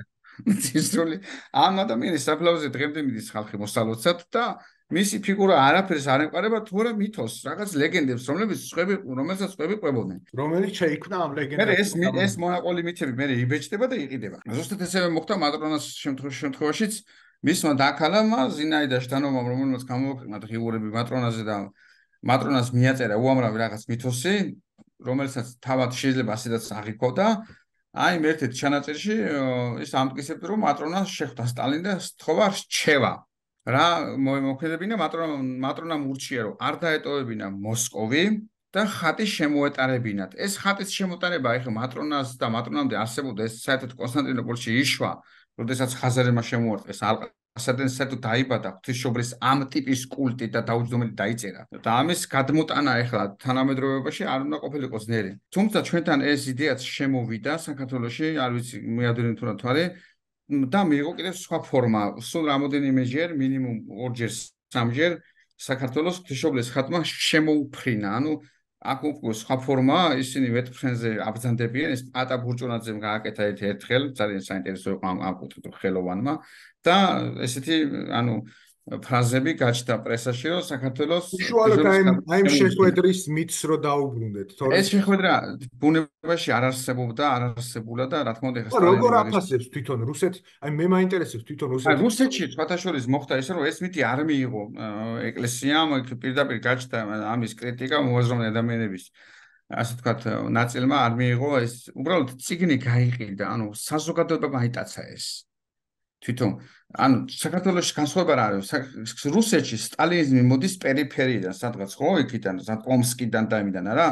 Speaker 2: ცისტული ამ ადამიანის საფლავზე დღემდე მიდის ხალხი მოსალოცად და მისი ფიგურა არაფერს არ ეყარება თორე მითოს რაღაც ლეგენდებს რომლებიც ხები რომელსაც ხები ყვებოდნენ
Speaker 1: რომელიც შეიქმნა ამ ლეგენდებს მე ეს ეს
Speaker 2: მონაკოლი მითები მე იბეჭდება და იყიდება ზუსტად ესე მოხდა მადრონას შემთხვევაშიც მისმა დაქალამა ზინაიდა შტანოვამ რომელმაც გამოაქვეყნა დღიურები მატრონაზე და მატრონას მიაწერა უამრავი რაღაც მითოსი რომელსაც თავად შეიძლება ასედაც აღიქოვდა აი მე ერთ-ერთ ჩანაწერში ის ამტკიცებდა რომ მატრონას შეხვდა სტალინ და სთხოვა რჩევა რა მოემოქმედებინა მატრონ მატრონამ ურჩია რომ არ დაეტოვებინა მოსკოვი და ხატი შემოეტარებინათ ეს ხატის შემოტარება ეხლა მატრონას და მატრონამდე არსებობდა ეს საერთოდ კონსტანტინოპოლში იშვა როდესაც ხაზარებმა შემოარტყეს ალყასადენს საერთოდ დაიბადა ღვთისმშობლის ამ ტიპის კულტი და დაუძომელი დაიწერა და ამის გადმოტანა ეხლა თანამედროვეობაში არ უნდა ყოფილიყოს ნერე თუმცა ჩვენთან ეს იდეაც შემოვიდა საქართველოსში არ ვიცი მეადრენ თუ რა თვალე და მეიყო კიდევ სხვა ფორმა სულ რამოდენიმე ჯერ მინიმუმ ორჯერ სამჯერ საქართველოს ღვთისმშობლის ხატმა შემოუფრინა ანუ აქ უკვე სხვა ფორმაა, ისინი მეტფრენზე აბზანდებიან, ეს პატა ბურჭონაძემ გააკეთა ერთ-ერთხელ, ძალიან საინტერესო იყო ამ ამ კუთხით ხელოვანმა და ესეთი, ანუ ფრაზები გაჩნდა პრესაში, რომ საქართველოს უშუალოდ აი აი შეხვედრის
Speaker 1: მიწს რო დაუბრუნდეთ, თორე ეს
Speaker 2: შეხვედრა ბუნებაში არ არსებობდა, არ არსებულა და რა თქმა უნდა ეს როგორ აფასებს
Speaker 1: თვითონ რუსეთს? აი მე მაინტერესებს თვითონ რუსეთს. აი რუსეთში
Speaker 2: შეფათაშორის მოხდა ეს, რომ ეს მიტი არ მიიღო ეკლესიამ, პირდაპირ გაჩნდა ამის კრიტიკა მოაზროვნე ადამიანების ასე თქვა, ნაწილმა არ მიიღო ეს, უბრალოდ ციგნი გაიყიდა, ანუ საზოგადოება მაიტაცა ეს. თვითონ ანუ საქართველოს განსხვავება რა არის რუსეთში სტალინიზმი მოდის პერიფერიიდან სადღაც ხო იქიდან სატომსკიდან და იმიდან არა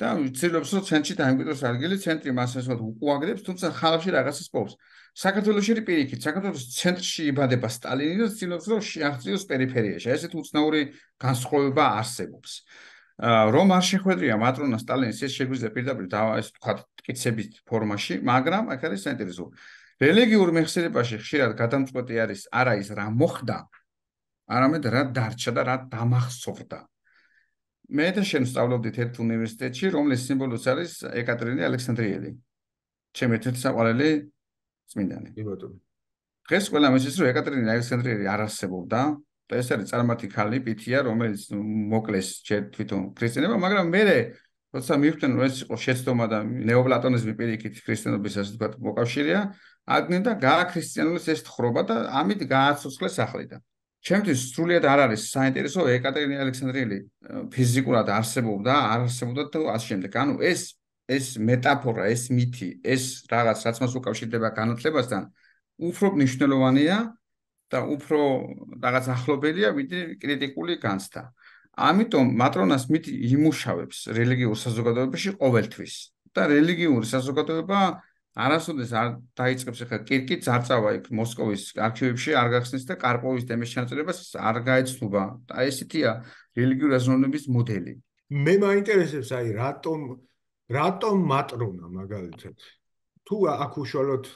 Speaker 2: და ცდილობს რომ ცენტრში დაემკვიდროს ადგილი ცენტრი მას ასე უყუაგდებს თუმცა ხალხში რაღაცას პოვს საქართველოს შეიძლება პირიქით საქართველოს ცენტრში იბადება სტალინი და ცდილობს რომ შეახციოს პერიფერიაში ესეთ უცნაური განსხვავება არსებობს რომ არ შეხვედრია მატრონა სტალინის ეს შეგვიძლია პირდაპირ ეს თქვა ტკიცების ფორმაში მაგრამ აქ არის ინტერესო რელიგიურ მეხსიერებაში ხშირად გადამწყვეტი არის არა ის რა მოხდა არამედ რა დარჩა და რა დამახსოვრდა მე და შენ სწავლობდით ერთ უნივერსიტეტში რომლის სიმბოლოც არის ეკატერინე ალექსანდრიელი ჩემი ერთ-ერთი საყვარელი წმინდანი დღეს ყველა მისის რომ ეკატერინე ალექსანდრიელი არ არსებობდა და ეს არის წარმართი ქალი პითია რომელიც მოკლეს თვითონ ქრისტიანობა მაგრამ მე როცა მივხვდი რომ ეს იყო შეცდომა და ნეოპლატონიზმი პირიქით ქრისტიანობისას თქვა მოკავშირეა აგნე და გააქრისტიანულეს ეს თხრობა და ამით გააცოცხლეს ახლიდან. ჩემთვის სრულიად არ არის საინტერესო ეკატერინე ალექსანდრიელი ფიზიკურად არსებობდა, არ არსებობდა თუ ასე შემდეგ. ანუ ეს ეს მეტაფორა, ეს მითი, ეს რაღაც რაც მას უკავშირდება განათლებასთან, უფრო მნიშვნელოვანია და უფრო რაღაც ახლობელია ვიდრე კრიტიკული განცდა. ამიტომ მატრონას მითი იმუშავებს რელიგიურ საზოგადოებაში ყოველთვის და რელიგიური საზოგადოება არასოდეს არ დაიწყებს ახლა კირკი ძარცავა იქ მოსკოვის არქივებში არ გახსნის და კარპოვის დემეს ჩანაწერებას არ გაეცნობა და ესეთია რელიგიური აზროვნების მოდელი
Speaker 1: მე მაინტერესებს აი რატომ რატომ მატრონა მაგალითად თუ აქ უშუალოდ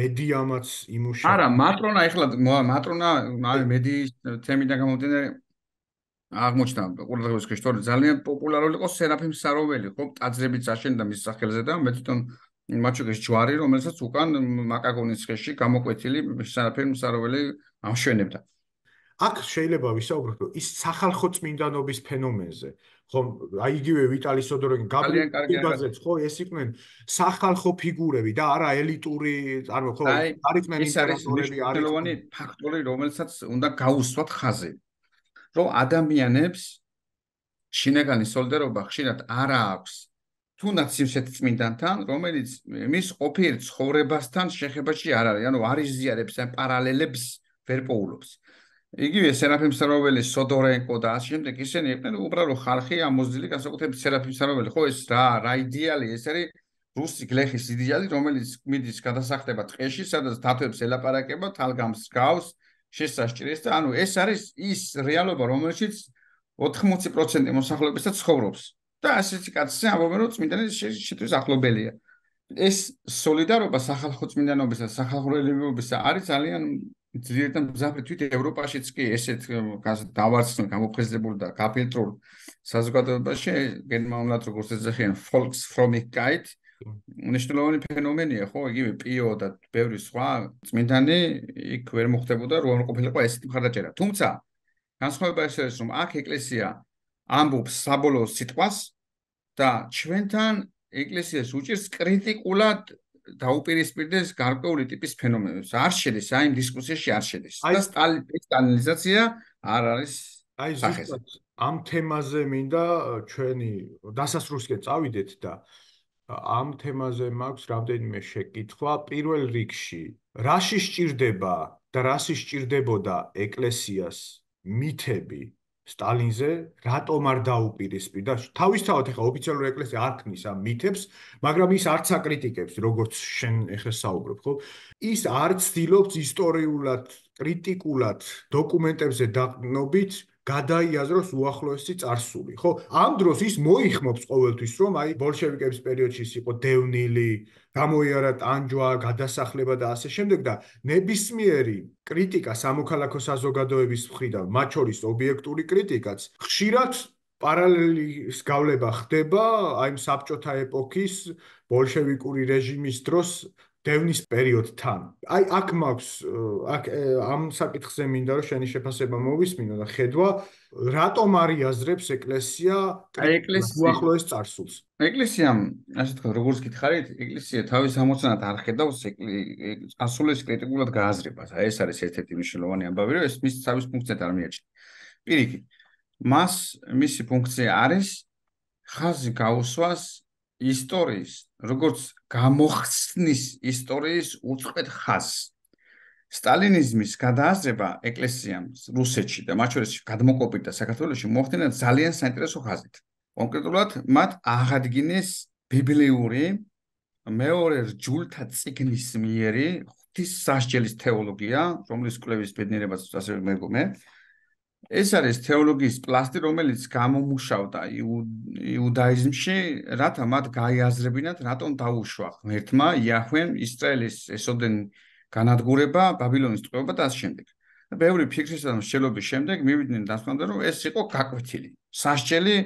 Speaker 1: მედიამაც იმუშავა არა
Speaker 2: მატრონა ახლა მატრონა მედიის თემიდან გამომდინარე აღმოჩნდა ყურადღების ქვეშ თორე ძალიან პოპულარული იყო სერაფიმ საროველი ხო ტაძრებიც აშენდა მის სახელზე და მე თვითონ მაჩუკის ჯვარი რომელსაც უკან მაკაგონის ხეში გამოკვეთილი სერაფიმ საროველი ამშვენებდა
Speaker 1: აქ შეიძლება ვისაუბროთ ის სახალხო წმინდანობის ფენომენზე ხო აი იგივე ვიტალი სოდოროგი გაბრიელიძეც ხო ეს იყვნენ სახალხო ფიგურები და არა ელიტური ანუ ხო არის მე ის არის
Speaker 2: ფაქტორი რომელსაც უნდა გაუსვათ ხაზი რომ ადამიანებს შინაგანი სოლიდარობა ხშირად არ აქვს თუნდაც სიმშეთ წმინდანთან, რომელიც მის ყოფილ ცხოვრებასთან შეხებაში არ არის, ანუ არ იზიარებს ან პარალელებს ვერ პოულობს. იგივე სერაფიმ სამოველი სოდორენკო და ასე შემდეგ ისინი იყვნენ უბრალო ხალხი ამოზილი განსაკუთრებით სერაფიმ სამოველი. ხო ეს რა რა იდეალი ეს არის რუსი გლეხის იდეალი, რომელიც მიდის გადასახდება ტყეში, სადაც დათვებს ელაპარაკება, თალგამს გავს, შესაჭრის და ანუ ეს არის ის რეალობა, რომელშიც 80% მოსახლეობისა ცხოვრობს. და ასეთი კაცები ამბობენ, რომ წმინდანის შეჭრის ახლობელია. ეს солиდარობა სახალხო წმინდანობისა, სახალხო რელიგიობისა არის ძალიან ძირითადად მზაფრე თვით ევროპაშიც კი ესეთ დავარცხნილ, გამოფხეზებულ და გაფილტრულ საზოგადოებაში გერმანულად როგორც ეძახიან Volksfrömmigkeit, მნიშვნელოვანი ფენომენია ხო იგივე პიო და ბევრი სხვა წმინდანი იქ ვერ მოხდებოდა რომ ყოფილიყო ესეთი მხარდაჭერა თუმცა განსხვავება ის არის რომ აქ ეკლესია ამბობს საბოლოო სიტყვას და ჩვენთან ეკლესიას უჭირს კრიტიკულად დაუპირისპირდეს გარკვეული ტიპის ფენომენებს არ შედის აი დისკუსიაში არ შედის და სტალინიზაცია არ
Speaker 1: არის აი ზუსტად ამ თემაზე მინდა э, ჩვენი დასასრულს კი წავიდეთ და ამ თემაზე მაქვს რამდენიმე შეკითხვა. პირველ რიგში, რაში სჭირდება და რაში სჭირდებოდა ეკლესიას მითები სტალინზე, რატომ არ დაუპირისპირდა? თავისთავად ახლა ოფიციალური ეკლესია არ ქმნის ამ მითებს, მაგრამ ის არც აკრიტიკებს, როგორც შენ ახლა საუბრობ, ხო? ის არც ძილობს ისტორიულად კრიტიკულად დოკუმენტებზე დაყნობით გადაიაზროს უახლოესი царსული, ხო? ამ დროს ის მოიხმობს ყოველთვის, რომ აი ბოლშევიკების პერიოდში ის იყო დევნილი, გამოიარა ტანჯვა, გადასახლება და ასე შემდეგ და ნებისმიერი კრიტიკა სამოქალაქო საზოგადოების მხრიდან, მათ შორის ობიექტური კრიტიკაც, ხშირად პარალელის გავლება ხდება აი საბჭოთა ეპოქის ბოლშევიკური რეჟიმის დროს დევნის პერიოდთან. აი აქ მაქვს აქ ამ საკითხზე მინდა რომ შენი შეფასება მოვისმინო და ხედვა რატომ არიაზრებს ეკლესია ეკლესია უახლოეს წარსულს.
Speaker 2: ეკლესიამ ასე თქვა როგორც გითხარით, ეკლესია თავის ამოცანად არ ხედავს წარსულის კრიტიკულად გააზრებას. აი ეს არის ერთ-ერთი მნიშვნელოვანი ამბავი რომ ეს მის თავის ფუნქციად არ მიაჩნია. პირიქით. მას მისი ფუნქცია არის ხაზი გაუსვას ისტორიის, როგორც გამოხსნის ისტორიის უწყვეტ ხაზს. სტალინიზმის გადაასება ეკლესიამ რუსეთში და მათ შორის გადმოკოპირდა საქართველოში მოხდენა ძალიან საინტერესო ხაზით. კონკრეტულად მათ აღადგინეს ბიბლიური მეორე ჯულთა ციკლის მიერი ღვთის სასჯელის თეოლოგია, რომლის კვლევის ბედნიერებაც ასე მეგონე, ეს არის თეოლოგიის პლასტი, რომელიც გამომუშავდა იუდაიზმში, რათა მათ გაიაზრებინათ, რატომ დაუშვა ღმერთმა იაჰვემ ისრაელის ესოდენ განადგურება, ბაბილონის წყობა და ასე შემდეგ. ბევრი ფიქრისა და მსჯელობის შემდეგ მივიდნენ დასკვნამდე, რომ ეს იყო გაკვეთილი სასჯელი,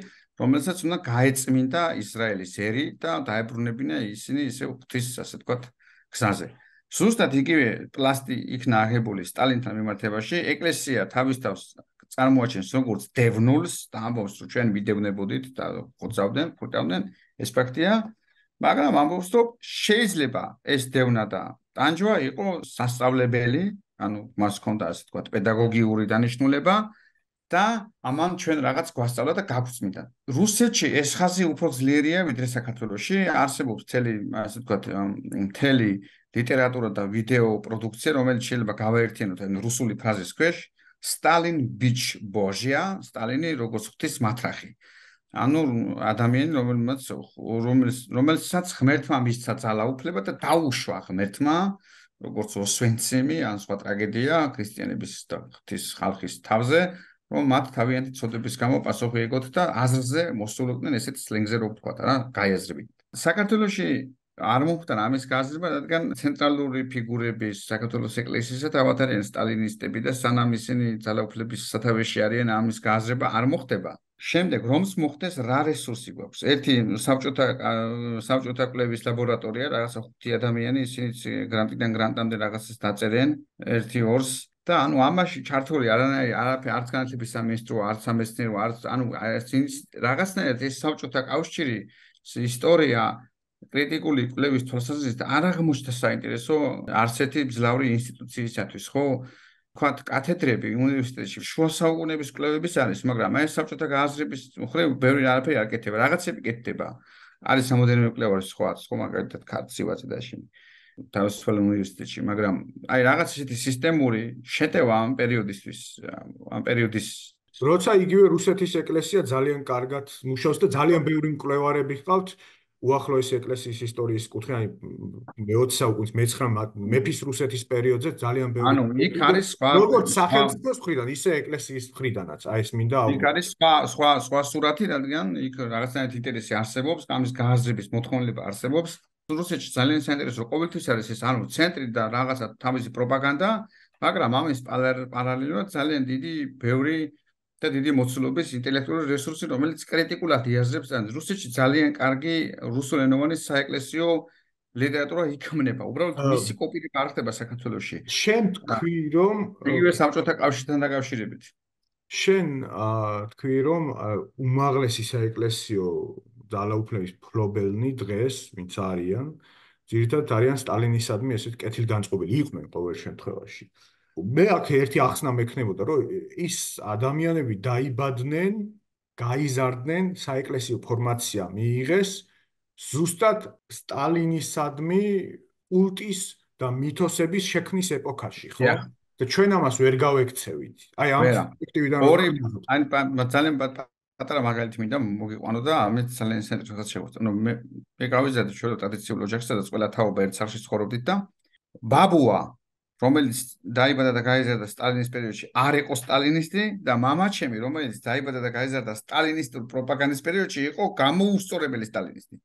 Speaker 2: რომელსაც უნდა გაეწმინდა ისრაელის ერი და დაებრუნებინა ისინი ისე ღვთის ასე ვთქვათ გზაზე. სუსტად იგივე პლასტი იქნა აღებული სტალინთან მიმართებაში, ეკლესია თავისთავად წარმოაჩენს როგორც დევნულს და ამბობს რომ ჩვენ მიდევნებოდით და ხოცავდნენ, ფუტავდნენ, ეს ფაქტია. მაგრამ ამბობს რომ შეიძლება ეს დევნა და ტანჯვა იყოს სასწავლებელი, ანუ მას ჰქონდა ასე თქვა პედაგოგიური დანიშნულება და ამან ჩვენ რაღაც გვასწავლა და გაგვწმინდა. რუსეთში ეს ხაზი უფრო ძლიერია ვიდრე საქართველოში, არსებობს თელი ასე თქვა თელი ლიტერატურა და ვიდეო პროდუქცია, რომელიც შეიძლება გავაერთიანოთ ან რუსული ფაზის ქვეშ, სტალინ ბიჩ ბოჟია, სტალინი როგორც ღვთის მათრახი. ანუ ადამიანი, რომელიც რომელიც რომელიც ღმერთმა მისცა ძალაუფლება და დაუშვა ღმერთმა, როგორც ოსვენცემი, ან სხვა ტრაგედია ქრისტიანების და ღვთის ხალხის თავზე, რომ მათ თავიანთი წოდების გამო პასუხი ეგოთ და აზრზე მოსულობდნენ ესეთ სლენგზე რო ვთქვა და რა გაიაზრებით. საქართველოში არ მომხდარ ამის გაზრება, რადგან ცენტრალური ფიგურები საქართველოს ეკლესიისა და თავად არიან სტალინისტები და სანამ ისინი ძალაუფლების სათავეში არიან, ამის გაზრება არ მომხდება. შემდეგ რომს მოხდეს რა რესურსი გვაქვს? ერთი საბჭოთა საბჭოთა კვლევის ლაბორატორია, რაღაცა 5 ადამიანი ისინიც გრანტიდან გრანტამდე რაღაცას დაწერენ, ერთი ორს და ანუ ამაში ჩართული არანაირი არაფერ არც განათლების სამინისტრო, არც სამეცნიერო, არც ანუ ისინი რაღაცნაირად ეს საბჭოთა კავშირი ისტორია კრიტიკული კვლევის თვალსაზრისით არ აღმოჩნდა საინტერესო არცეთი ძლავრი ინსტიტუციისათვის, ხო? ქვათ კათედრები უნივერსიტეტში შუა საუკუნეების კვლევების არის, მაგრამ აი საბჭოთა გააზრების მხრივ ბევრი არაფერი არ ეკეთება, რაღაცები ეკეთება. არის სამოდერნო კვლევარი სხვა, ხო, მაგალითად კარცივაძე დაში თავისუფალ უნივერსიტეტში, მაგრამ აი რაღაც ისეთი სისტემური შეტევა ამ პერიოდისთვის, ამ პერიოდის
Speaker 1: როცა იგივე რუსეთის ეკლესია ძალიან კარგად მუშაობს და ძალიან ბევრი მკვლევარები ხავთ უახლოესი ეკლესიის ისტორიის კუთხე, აი მე-20 საუკუნის მე-19 მეფის რუსეთის პერიოდზე ძალიან ბევრი ანუ იქ არის სხვა როგორც სახელმწიფოს მხრიდან, ისე ეკლესიის მხრიდანაც, აი ეს მინდა აუ იქ არის სხვა სხვა სხვა სურათი, რადგან
Speaker 2: იქ რაღაცნაირად ინტერესი არსებობს, ამის გააზრების მოთხოვნილება არსებობს. რუსეთში ძალიან საინტერესო ყოველთვის არის ეს ანუ ცენტრი და რაღაცა თავისი პროპაგანდა, მაგრამ ამის პარალელურად ძალიან დიდი ბევრი და დიდი მოცულობის ინტელექტუალური რესურსი, რომელიც კრიტიკულად იაზრებს ან რუსეთში ძალიან კარგი რუსულენოვანი საეკლესიო ლიტერატურა
Speaker 1: იქმნება. უბრალოდ მისი
Speaker 2: კოპირება არ ხდება საქართველოსში.
Speaker 1: შენ თქვი,
Speaker 2: რომ იგივე სამწუთა კავშირთან დაკავშირებით.
Speaker 1: შენ თქვი, რომ უმაღლესი საეკლესიო ძალაუფლების ფლობელნი დღეს ვინც არიან? ძირითადად არიან სტალინისადმი ესეთ კეთილგანწყობილი იყვნენ ყოველ შემთხვევაში. აა მე აქ ერთი ახსნა მექნებოდა რომ ის ადამიანები დაიბადნენ, გაიზარდნენ, საეკლესიო ფორმაცია მიიღეს ზუსტად სტალინისადმი კულტის და მითოსების შექმნის ეპოქაში, ხო? და ჩვენ ამას ვერ გავექცევით. აი ამ პერსპექტივიდან ორი
Speaker 2: ან ძალიან პატარა მაგალითი მინდა მოგიყვანო და ამეთ ძალიან საინტერესოა შევხვდეთ. ნუ მე მე გავიზარდე ჩვენ ტრადიციულ ოჯახში, სადაც ყველა თაობა ერთ სახლში ცხოვრობდით და ბაბუა რომელიც დაიბადა და გაიზარდა სტალინის პერიოდში, არ იყო სტალინისტი და მამაჩემი, რომელიც დაიბადა და გაიზარდა სტალინისტურ პროპაგანდის პერიოდში, იყო გამოუსწორებელი სტალინისტი.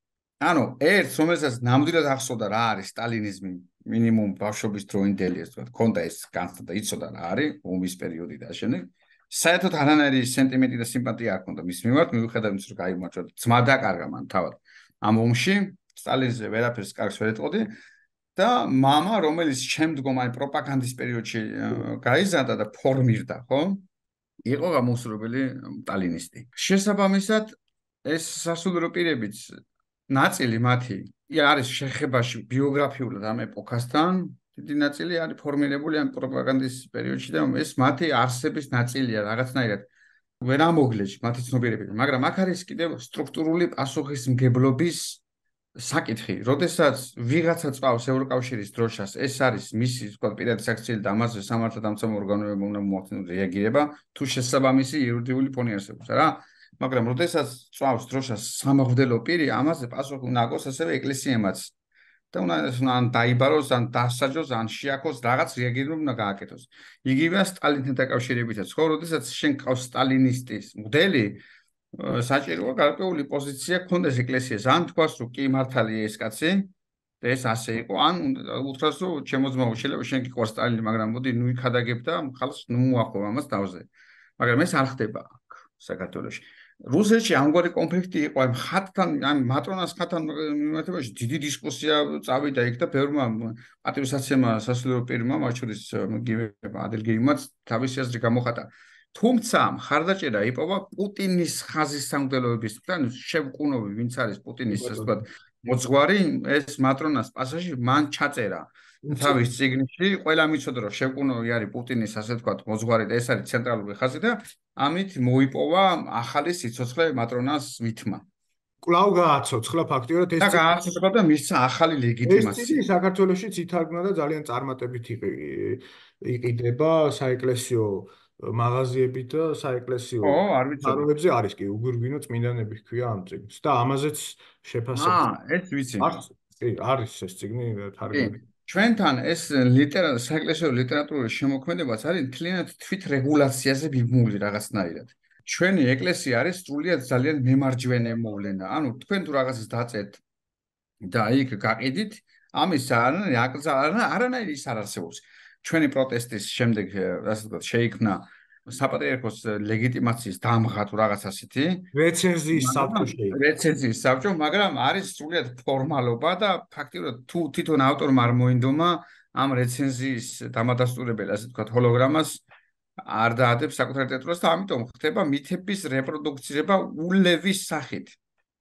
Speaker 2: ანუ ერთ რომელსაც ნამდვილად ახსოვდა რა არის სტალინიზმი, მინიმუმ ბავშვობის დროინდელი ეს თქვა, კონდა ეს განსა და იცოდა რა არის ომის პერიოდი და ამ საერთოდ არანაირი სენტიმენტი და სიმპათია არ ქონდა მის მიმართ, მიუხედავად იმისა, რომ გამოიმარჯვა ძმა დაკარგა მან თავად ამ ომში, სტალინზე ვერაფერს კარგს ვერ ეტყოდი, და мама, რომელიც შემდგომ აი პროპაგანდის პერიოდში გაიზარდა და ფორმირდა, ხო? იყო გამოსრულებელი ტალინისტი. შესაბამისად, ეს სასულიერო პირებიც ნაწილი მათი არის შეხებაში ბიოგრაფიულად ამ ეპოქასთან, დიდი ნაწილი არის ფორმირებული ამ პროპაგანდის პერიოდში და ეს მათი არსების ნაწილია რაღაცნაირად. ვერ ამოგლეჯ მათი ცნობიერებები, მაგრამ აქ არის კიდევ სტრუქტურული პასუხისმგებლობის საკითხი, როდესაც ვიღაცა წავს ევროკავშირის დროშას, ეს არის მისი, თქვა პირადი საქციელი და ამაზე სამართლდამცავ ორგანოებმა უნდა მოახდინონ რეაგირება, თუ შესაბამისი იურიდიული ფონი არსებობს, რა? მაგრამ როდესაც წავს დროშას სამაღდელო პირი, ამაზე პასუხი უნდა აკოს ასევე ეკლესიამაც. და უნდა ეს ან დაიბაროს, ან დასაჯოს, ან შეაკოს რაღაც რეაგირება უნდა გააკეთოს. იგივეა სტალინთან დაკავშირებითაც. ხო, როდესაც შენ ყავს სტალინისტის მოდელი, საჭიროა გარკვეული პოზიცია კონდეს ეკლესიას ან თქვას რომ კი მართალია ეს კაცი და ეს ასე იყო ან უთხრას რომ შემოძმაო შეიძლება შენ კი ყვარს სტალინი მაგრამ მოდი ნუ იქადაგებ და ხალხს ნუ მოახო ამას თავზე მაგრამ ეს არ ხდება საქართველოში რუსეთში ამგვარი კონფლიქტი იყო ამ ხათთან ამ მატრონას ხათთან მიმართებაში დიდი დისკუსია წავიდა იქ და ბევრმა პატრიოსაცემა სასულიერო პირმა მათ შორის გივება ადელგეიმაც თავისი აზრი გამოხატა თუმცა ხარდაჭერა იპოვა პუტინის ხაზის სამგდელოების თან შევკუნობი ვინც არის პუტინის ასე ვთქვათ მოძღვარი ეს მატრონას პასაჟი მან ჩაწერა თავის ციგნში ყველა მიცოდა რომ შევკუნობი არის პუტინის ასე ვთქვათ მოძღვარი და ეს არის ცენტრალური ხაზი და ამით მოიპოვა ახალი სიცოცხლე მატრონას მითმა კლავ გააცოცხლა ფაქტიურად ეს გააცოცხლა და მისცა ახალი ლეგიტიმაცია ეს
Speaker 1: საქართველოსიც ითარგმნა და ძალიან წარმატებით იყიდება საეკლესიო მაღაზიები და საეკლესიო წარმოებებზე არის კი უგურგინო წმინდანები ჰქვია ამ წიგნს და ამაზეც შეფასება აა ეს ვიცი კი არის ეს წიგნი
Speaker 2: თარგმანი ჩვენთან ეს ლიტერატურა საეკლესიო ლიტერატურის შემოქმედებაც არის თლიანად თვით რეგულაციაზე ბიბმული რაღაცნაირად ჩვენი ეკლესია არის სრულიად ძალიან მემარჯვენე მოვლენა ანუ თქვენ თუ რაღაცას დაწერთ და იქ გაყიდით ამის არანაირი აკრძალვა არანაირი ის არ არსებობს ჩვენი პროტესტის შემდეგ ასე ვთქვათ შეიქმნა საპატრიარქოს ლეგიტიმაციის დამღა თუ რაღაცასეთი რეცენზიის საბჭო რეცენზიის საბჭო მაგრამ არის სულიად ფორმალობა და ფაქტიურად თუ თვითონ ავტორმა არ მოინდომა ამ რეცენზიის დამადასტურებელი ასე ვთქვათ ჰოლოგრამას არ დაადებს საკუთარ ტექსტს და ამიტომ ხდება მითების რეპროდუქცირება ულევის
Speaker 1: სახით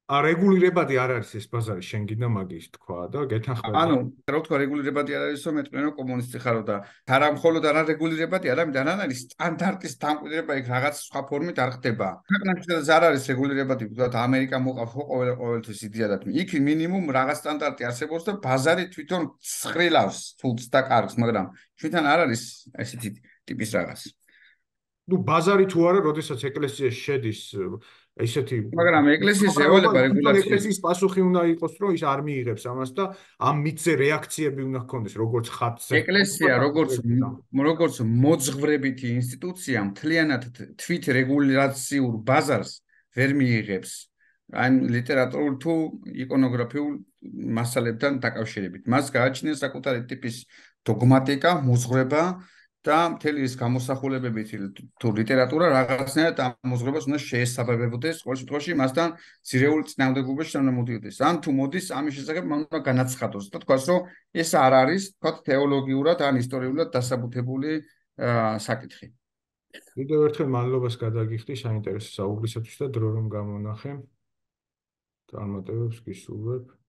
Speaker 1: ა რეგულირებადი არ არის ეს ბაზარი შენგი და მაგის თქვა და გეთანხმები ანუ
Speaker 2: რა თქვა რეგულირებადი არ არის რომ მეტყვიანო კომუნისტი ხარო და არამხოლოდ არ არის რეგულირებადი არამედ არ არის სტანდარტის დამკვიდრება იქ რაღაც სხვა ფორმით არ ხდება ქვეყნებში სადაც არ არის რეგულირებადი თუმცა ამერიკა მოყავს ყოველ ყოველთვის იდეა და იქ მინიმუმ რაღაც სტანდარტი არსებობს და ბაზარი თვითონ ცხრილავს თულს და კარგს მაგრამ თვითონ არ არის ესეთი ტიპის რაღაც
Speaker 1: ნუ ბაზარი თუ არა როდესაც ეკლესია შედის ესეთი მაგრამ ეკლესიის ევალება რეგულაციაა ეკლესიის პასუხი უნდა იყოს რომ ის არ მიიღებს ამას და ამ მიწზე რეაქციები უნდა ჰქონდეს როგორც ხატზე ეკლესია როგორც
Speaker 2: როგორც მოძღვრებითი ინსტიტუცია მთლიანად თვით რეგულაციურ ბაზარს ვერ მიიღებს ან ლიტერატურულ თუ იკონოგრაფიულ მასალებთან დაკავშირებით მას გააჩნია საკუთარი ტიპის დოგმატიკა მოძღვრება და მთელი ეს გამოსახულებები თუ ლიტერატურა რაღაცნაირად ამოზღებას უნდა შეესაბამებოდეს ყოველ შემთხვევაში მასთან ძირეული წინამდებობაში უნდა მოდიოდეს ან თუ მოდის ამის შესახებ მან უნდა განაცხადოს და თქვას რომ ეს არ არის თქო თეოლოგიურად ან ისტორიულად დასაბუთებული საკითხი
Speaker 1: კიდევ ერთხელ მადლობას გადაგიხდი საინტერესო საუბრისათვის და დრო რომ გამონახე წარმატებებს გისურვებ